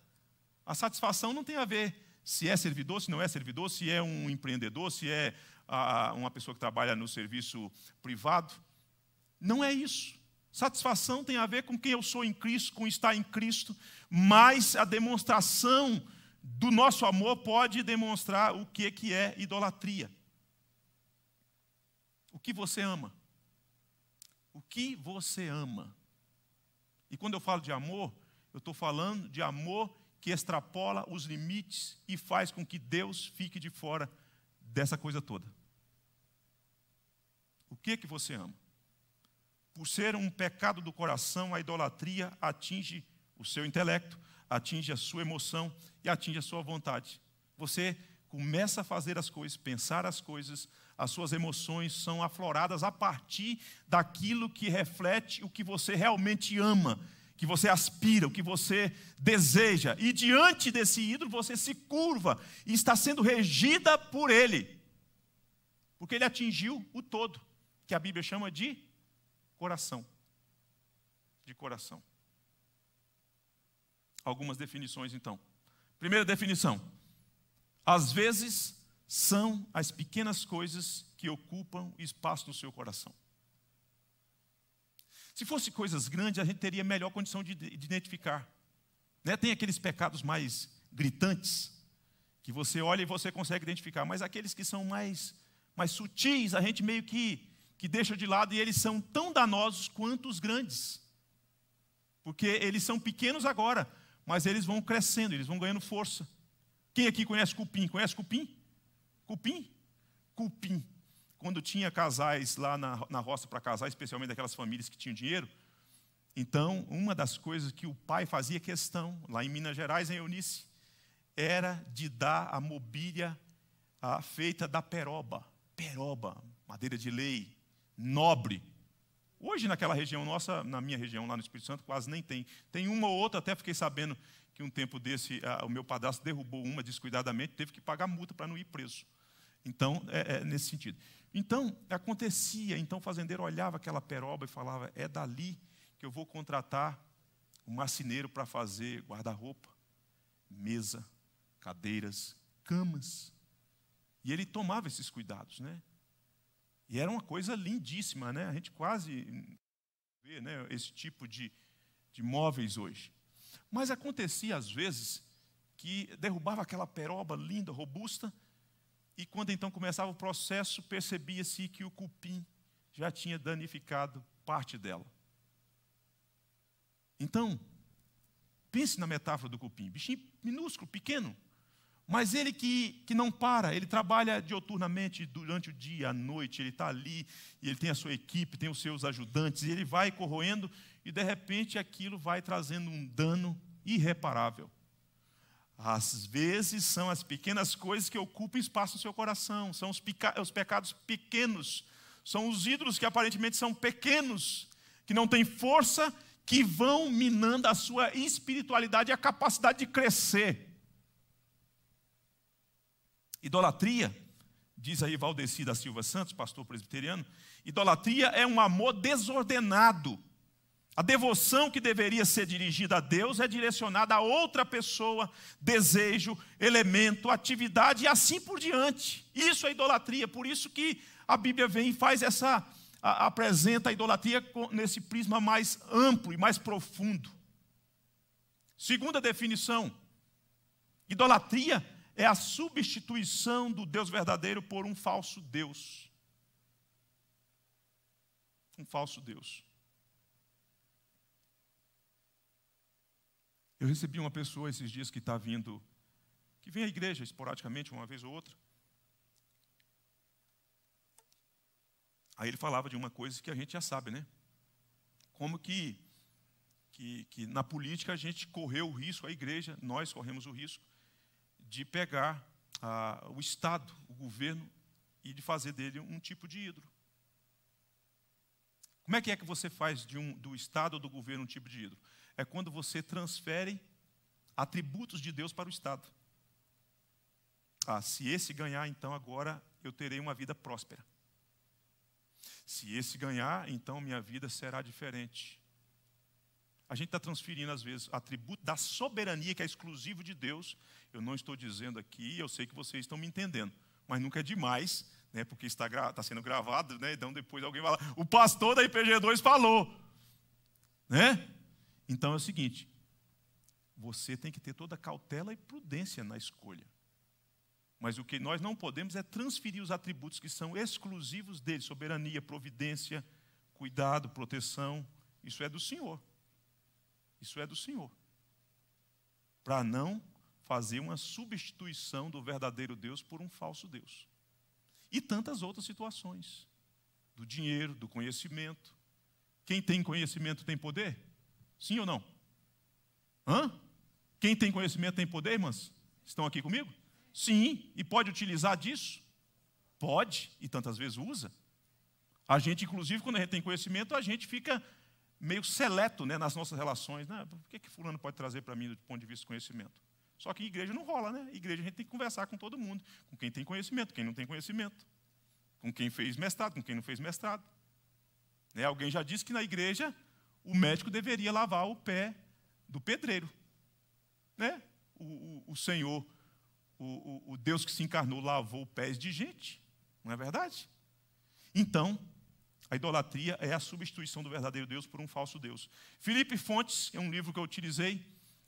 Speaker 1: A satisfação não tem a ver se é servidor, se não é servidor, se é um empreendedor, se é ah, uma pessoa que trabalha no serviço privado. Não é isso. Satisfação tem a ver com quem eu sou em Cristo, com estar em Cristo, mas a demonstração do nosso amor pode demonstrar o que é idolatria. O que você ama? O que você ama? E quando eu falo de amor, eu estou falando de amor que extrapola os limites e faz com que Deus fique de fora dessa coisa toda. O que que você ama? Por ser um pecado do coração, a idolatria atinge o seu intelecto, atinge a sua emoção e atinge a sua vontade. Você começa a fazer as coisas, pensar as coisas, as suas emoções são afloradas a partir daquilo que reflete o que você realmente ama, que você aspira, o que você deseja. E diante desse ídolo você se curva e está sendo regida por ele, porque ele atingiu o todo, que a Bíblia chama de coração. De coração. Algumas definições então. Primeira definição: às vezes são as pequenas coisas que ocupam espaço no seu coração. Se fosse coisas grandes, a gente teria melhor condição de, de identificar. Né? Tem aqueles pecados mais gritantes, que você olha e você consegue identificar, mas aqueles que são mais, mais sutis, a gente meio que, que deixa de lado e eles são tão danosos quanto os grandes. Porque eles são pequenos agora, mas eles vão crescendo, eles vão ganhando força. Quem aqui conhece cupim? Conhece cupim? Cupim? Cupim. Quando tinha casais lá na, na roça para casar, especialmente daquelas famílias que tinham dinheiro, então, uma das coisas que o pai fazia questão, lá em Minas Gerais, em Eunice, era de dar a mobília a, feita da peroba. Peroba, madeira de lei, nobre. Hoje, naquela região nossa, na minha região, lá no Espírito Santo, quase nem tem. Tem uma ou outra, até fiquei sabendo que um tempo desse, a, o meu padrasto derrubou uma descuidadamente, teve que pagar multa para não ir preso. Então, é, é nesse sentido. Então, acontecia, então o fazendeiro olhava aquela peroba e falava: é dali que eu vou contratar um marceneiro para fazer guarda-roupa, mesa, cadeiras, camas. E ele tomava esses cuidados, né? E era uma coisa lindíssima, né? A gente quase vê né, esse tipo de, de móveis hoje. Mas acontecia, às vezes, que derrubava aquela peroba linda, robusta, e quando então começava o processo, percebia-se que o cupim já tinha danificado parte dela. Então, pense na metáfora do cupim, bichinho minúsculo, pequeno, mas ele que, que não para, ele trabalha dioturnamente durante o dia, à noite, ele está ali, e ele tem a sua equipe, tem os seus ajudantes, e ele vai corroendo, e de repente aquilo vai trazendo um dano irreparável. Às vezes são as pequenas coisas que ocupam espaço no seu coração, são os, os pecados pequenos, são os ídolos que aparentemente são pequenos, que não têm força, que vão minando a sua espiritualidade e a capacidade de crescer. Idolatria, diz aí Valdeci da Silva Santos, pastor presbiteriano, idolatria é um amor desordenado a devoção que deveria ser dirigida a Deus é direcionada a outra pessoa, desejo, elemento, atividade e assim por diante. Isso é idolatria, por isso que a Bíblia vem e faz essa a, apresenta a idolatria nesse prisma mais amplo e mais profundo. Segunda definição: idolatria é a substituição do Deus verdadeiro por um falso Deus. Um falso Deus. Eu recebi uma pessoa esses dias que está vindo, que vem à igreja esporadicamente, uma vez ou outra. Aí ele falava de uma coisa que a gente já sabe, né? Como que, que, que na política a gente correu o risco, a igreja, nós corremos o risco, de pegar o Estado, o governo, e de fazer dele um tipo de ídolo. Como é que é que você faz um, do Estado ou do governo um tipo de ídolo? é quando você transfere atributos de Deus para o Estado. Ah, se esse ganhar, então agora eu terei uma vida próspera. Se esse ganhar, então minha vida será diferente. A gente está transferindo, às vezes, atributo da soberania que é exclusivo de Deus. Eu não estou dizendo aqui, eu sei que vocês estão me entendendo, mas nunca é demais, né, porque está, está sendo gravado, né, então depois alguém vai lá, o pastor da IPG2 falou. Né? Então é o seguinte: você tem que ter toda cautela e prudência na escolha. Mas o que nós não podemos é transferir os atributos que são exclusivos dele soberania, providência, cuidado, proteção. Isso é do Senhor. Isso é do Senhor. Para não fazer uma substituição do verdadeiro Deus por um falso Deus. E tantas outras situações: do dinheiro, do conhecimento. Quem tem conhecimento tem poder? Sim ou não? Hã? Quem tem conhecimento tem poder, irmãs? Estão aqui comigo? Sim, e pode utilizar disso? Pode, e tantas vezes usa. A gente, inclusive, quando a gente tem conhecimento, a gente fica meio seleto né, nas nossas relações. Né? O que, é que fulano pode trazer para mim do ponto de vista do conhecimento? Só que igreja não rola, né? Igreja a gente tem que conversar com todo mundo, com quem tem conhecimento, quem não tem conhecimento, com quem fez mestrado, com quem não fez mestrado. Né? Alguém já disse que na igreja o médico deveria lavar o pé do pedreiro. Né? O, o, o Senhor, o, o Deus que se encarnou, lavou pés de gente, não é verdade? Então, a idolatria é a substituição do verdadeiro Deus por um falso Deus. Felipe Fontes, é um livro que eu utilizei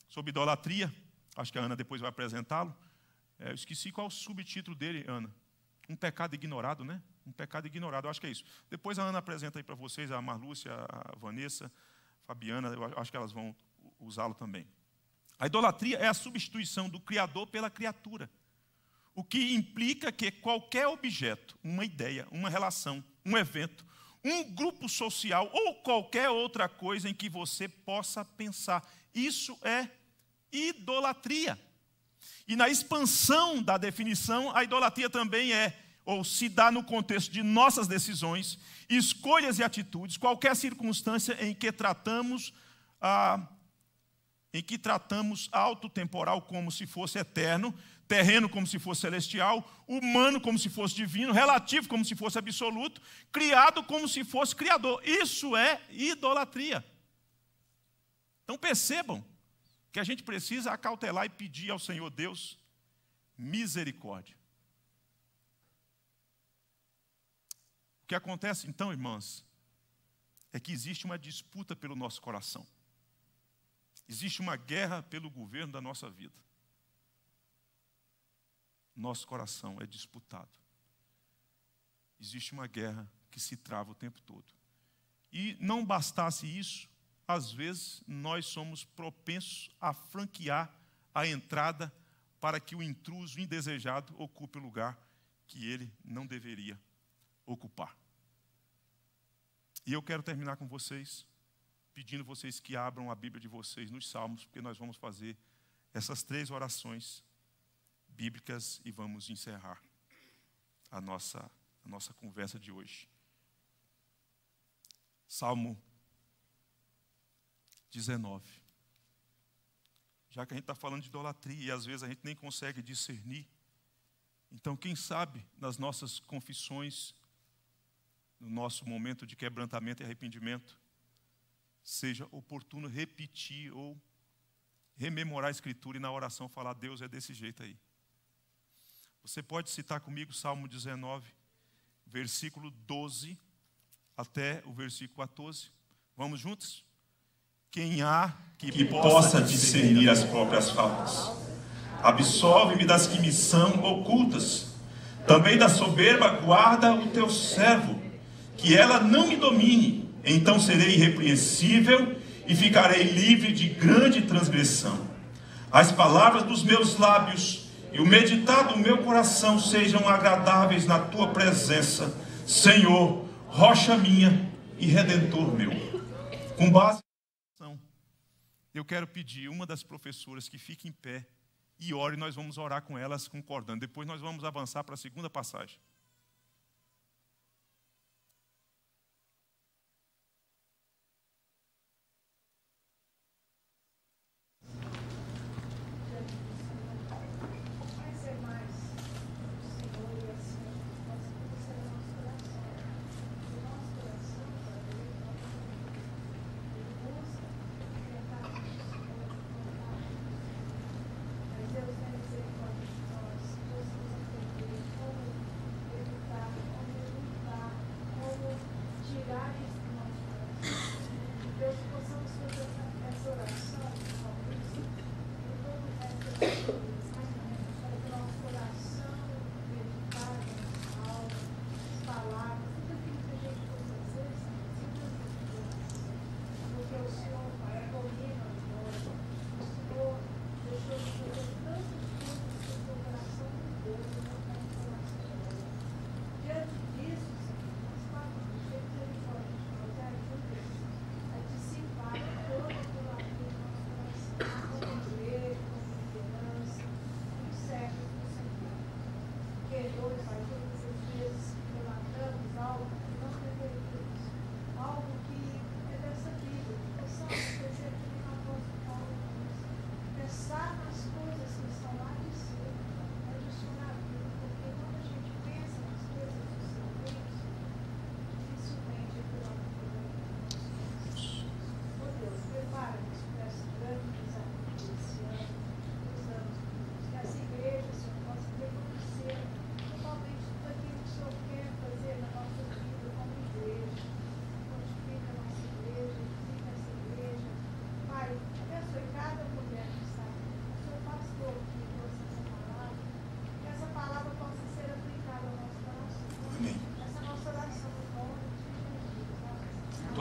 Speaker 1: sobre idolatria, acho que a Ana depois vai apresentá-lo. É, eu esqueci qual o subtítulo dele, Ana. Um pecado ignorado, né? Um pecado ignorado, eu acho que é isso. Depois a Ana apresenta aí para vocês, a Marlúcia, a Vanessa, Fabiana, eu acho que elas vão usá-lo também. A idolatria é a substituição do Criador pela criatura, o que implica que qualquer objeto, uma ideia, uma relação, um evento, um grupo social ou qualquer outra coisa em que você possa pensar, isso é idolatria. E na expansão da definição, a idolatria também é ou se dá no contexto de nossas decisões, escolhas e atitudes, qualquer circunstância em que tratamos a em que tratamos alto temporal como se fosse eterno, terreno como se fosse celestial, humano como se fosse divino, relativo como se fosse absoluto, criado como se fosse criador. Isso é idolatria. Então percebam que a gente precisa acautelar e pedir ao Senhor Deus misericórdia. que acontece então, irmãs, é que existe uma disputa pelo nosso coração. Existe uma guerra pelo governo da nossa vida. Nosso coração é disputado. Existe uma guerra que se trava o tempo todo. E não bastasse isso, às vezes nós somos propensos a franquear a entrada para que o intruso indesejado ocupe o lugar que ele não deveria ocupar. E eu quero terminar com vocês, pedindo vocês que abram a Bíblia de vocês nos Salmos, porque nós vamos fazer essas três orações bíblicas e vamos encerrar a nossa, a nossa conversa de hoje. Salmo 19. Já que a gente está falando de idolatria e às vezes a gente nem consegue discernir, então, quem sabe nas nossas confissões no nosso momento de quebrantamento e arrependimento, seja oportuno repetir ou rememorar a Escritura e na oração falar: Deus é desse jeito aí. Você pode citar comigo Salmo 19, versículo 12 até o versículo 14. Vamos juntos? Quem há que, que possa discernir as próprias faltas? Absolve-me das que me são ocultas. Também da soberba guarda o teu servo que ela não me domine, então serei irrepreensível e ficarei livre de grande transgressão. As palavras dos meus lábios e o meditar do meu coração sejam agradáveis na tua presença, Senhor, rocha minha e redentor meu. Com base eu quero pedir uma das professoras que fique em pé e ore, nós vamos orar com elas concordando. Depois nós vamos avançar para a segunda passagem.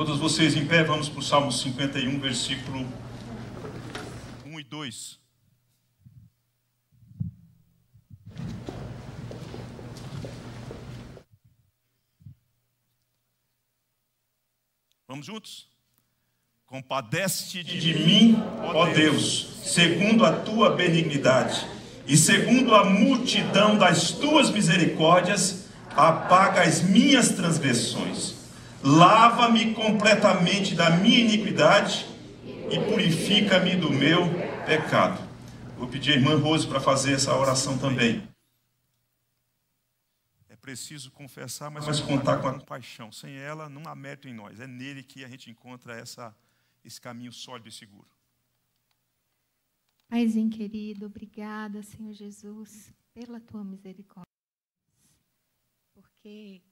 Speaker 1: Todos vocês em pé, vamos para o Salmo 51, versículo 1 e 2. Vamos juntos? Compadece-te de, de mim, ó Deus, segundo a tua benignidade, e segundo a multidão das tuas misericórdias, apaga as minhas transgressões Lava-me completamente da minha iniquidade e purifica-me do meu pecado. Vou pedir a irmã Rose para fazer essa oração também. É preciso confessar, mas, mas contar com a compaixão. Sem ela, não há meta em nós. É nele que a gente encontra essa, esse caminho sólido e seguro.
Speaker 2: Paizinho querido, obrigada, Senhor Jesus, pela tua misericórdia. Porque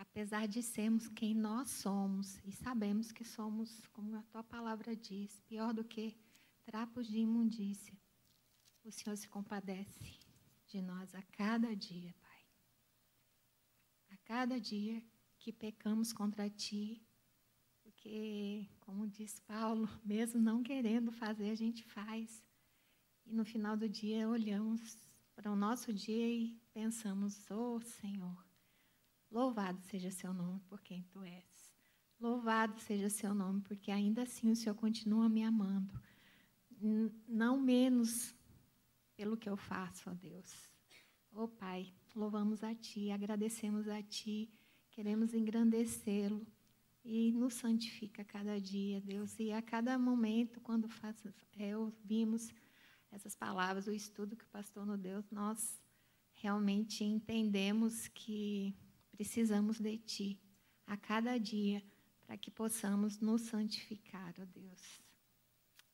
Speaker 2: apesar de sermos quem nós somos e sabemos que somos, como a tua palavra diz, pior do que trapos de imundícia, o Senhor se compadece de nós a cada dia, Pai. A cada dia que pecamos contra ti, porque, como diz Paulo, [laughs] mesmo não querendo fazer, a gente faz. E no final do dia olhamos para o nosso dia e pensamos: Ô oh, Senhor, Louvado seja seu nome por quem tu és. Louvado seja seu nome, porque ainda assim o Senhor continua me amando. Não menos pelo que eu faço, ó Deus. Ó oh, Pai, louvamos a Ti, agradecemos a Ti, queremos engrandecê-lo e nos santifica cada dia, Deus. E a cada momento, quando faz, é, ouvimos essas palavras, o estudo que o pastor nos deu, nós realmente entendemos que precisamos de Ti a cada dia para que possamos nos santificar, ó Deus.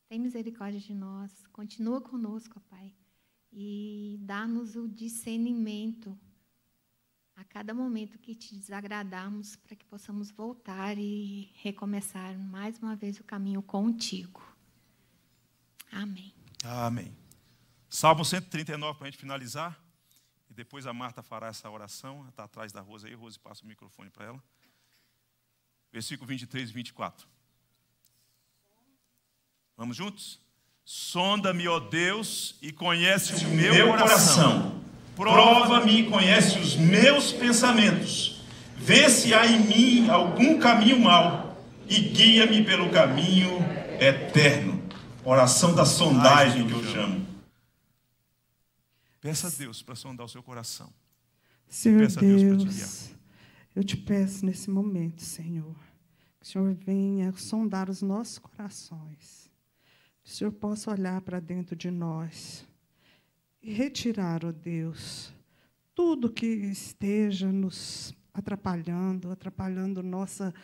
Speaker 2: Tem misericórdia de nós, continua conosco, ó Pai, e dá-nos o discernimento a cada momento que te desagradarmos, para que possamos voltar e recomeçar mais uma vez o caminho contigo. Amém.
Speaker 1: Amém. Salmo 139, para a gente finalizar. Depois a Marta fará essa oração, está atrás da Rosa. aí, Rosa passa o microfone para ela. Versículo 23 e 24. Vamos juntos? Sonda-me, ó Deus, e conhece o meu, coração. Prova-me e conhece os meus pensamentos. Vê se há em mim algum caminho mau e guia-me pelo caminho eterno. Oração da sondagem que eu chamo. Peça a Deus para sondar o seu coração. Senhor Peça Deus, Deus te
Speaker 3: eu te peço nesse momento, Senhor, que o Senhor venha sondar os nossos corações. Que o Senhor possa olhar para dentro de nós e retirar, ó oh Deus, tudo que esteja nos atrapalhando, atrapalhando nossa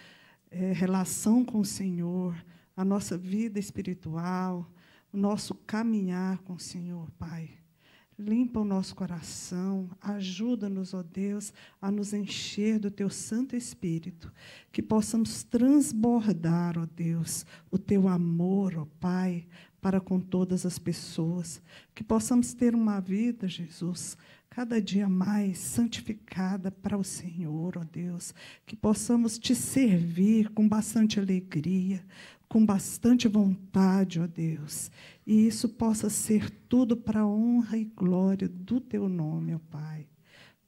Speaker 3: eh, relação com o Senhor, a nossa vida espiritual, o nosso caminhar com o Senhor, Pai. Limpa o nosso coração, ajuda-nos, ó Deus, a nos encher do teu Santo Espírito, que possamos transbordar, ó Deus, o teu amor, ó Pai, para com todas as pessoas, que possamos ter uma vida, Jesus, cada dia mais santificada para o Senhor, ó Deus, que possamos te servir com bastante alegria, com bastante vontade, ó Deus, e isso possa ser tudo para honra e glória do teu nome, ó Pai.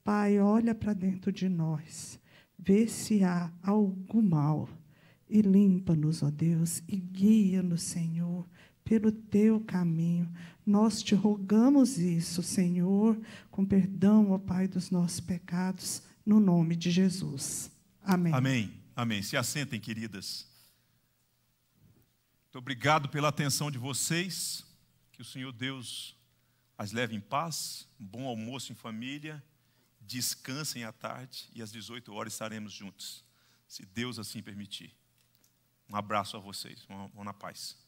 Speaker 3: Pai, olha para dentro de nós, vê se há algo mal e limpa-nos, ó Deus, e guia-nos, Senhor, pelo teu caminho. Nós te rogamos isso, Senhor, com perdão, ó Pai, dos nossos pecados, no nome de Jesus. Amém. Amém.
Speaker 1: Amém. Se assentem, queridas. Muito obrigado pela atenção de vocês. Que o Senhor Deus as leve em paz. Um bom almoço em família. Descansem à tarde e às 18 horas estaremos juntos, se Deus assim permitir. Um abraço a vocês. Vão na paz.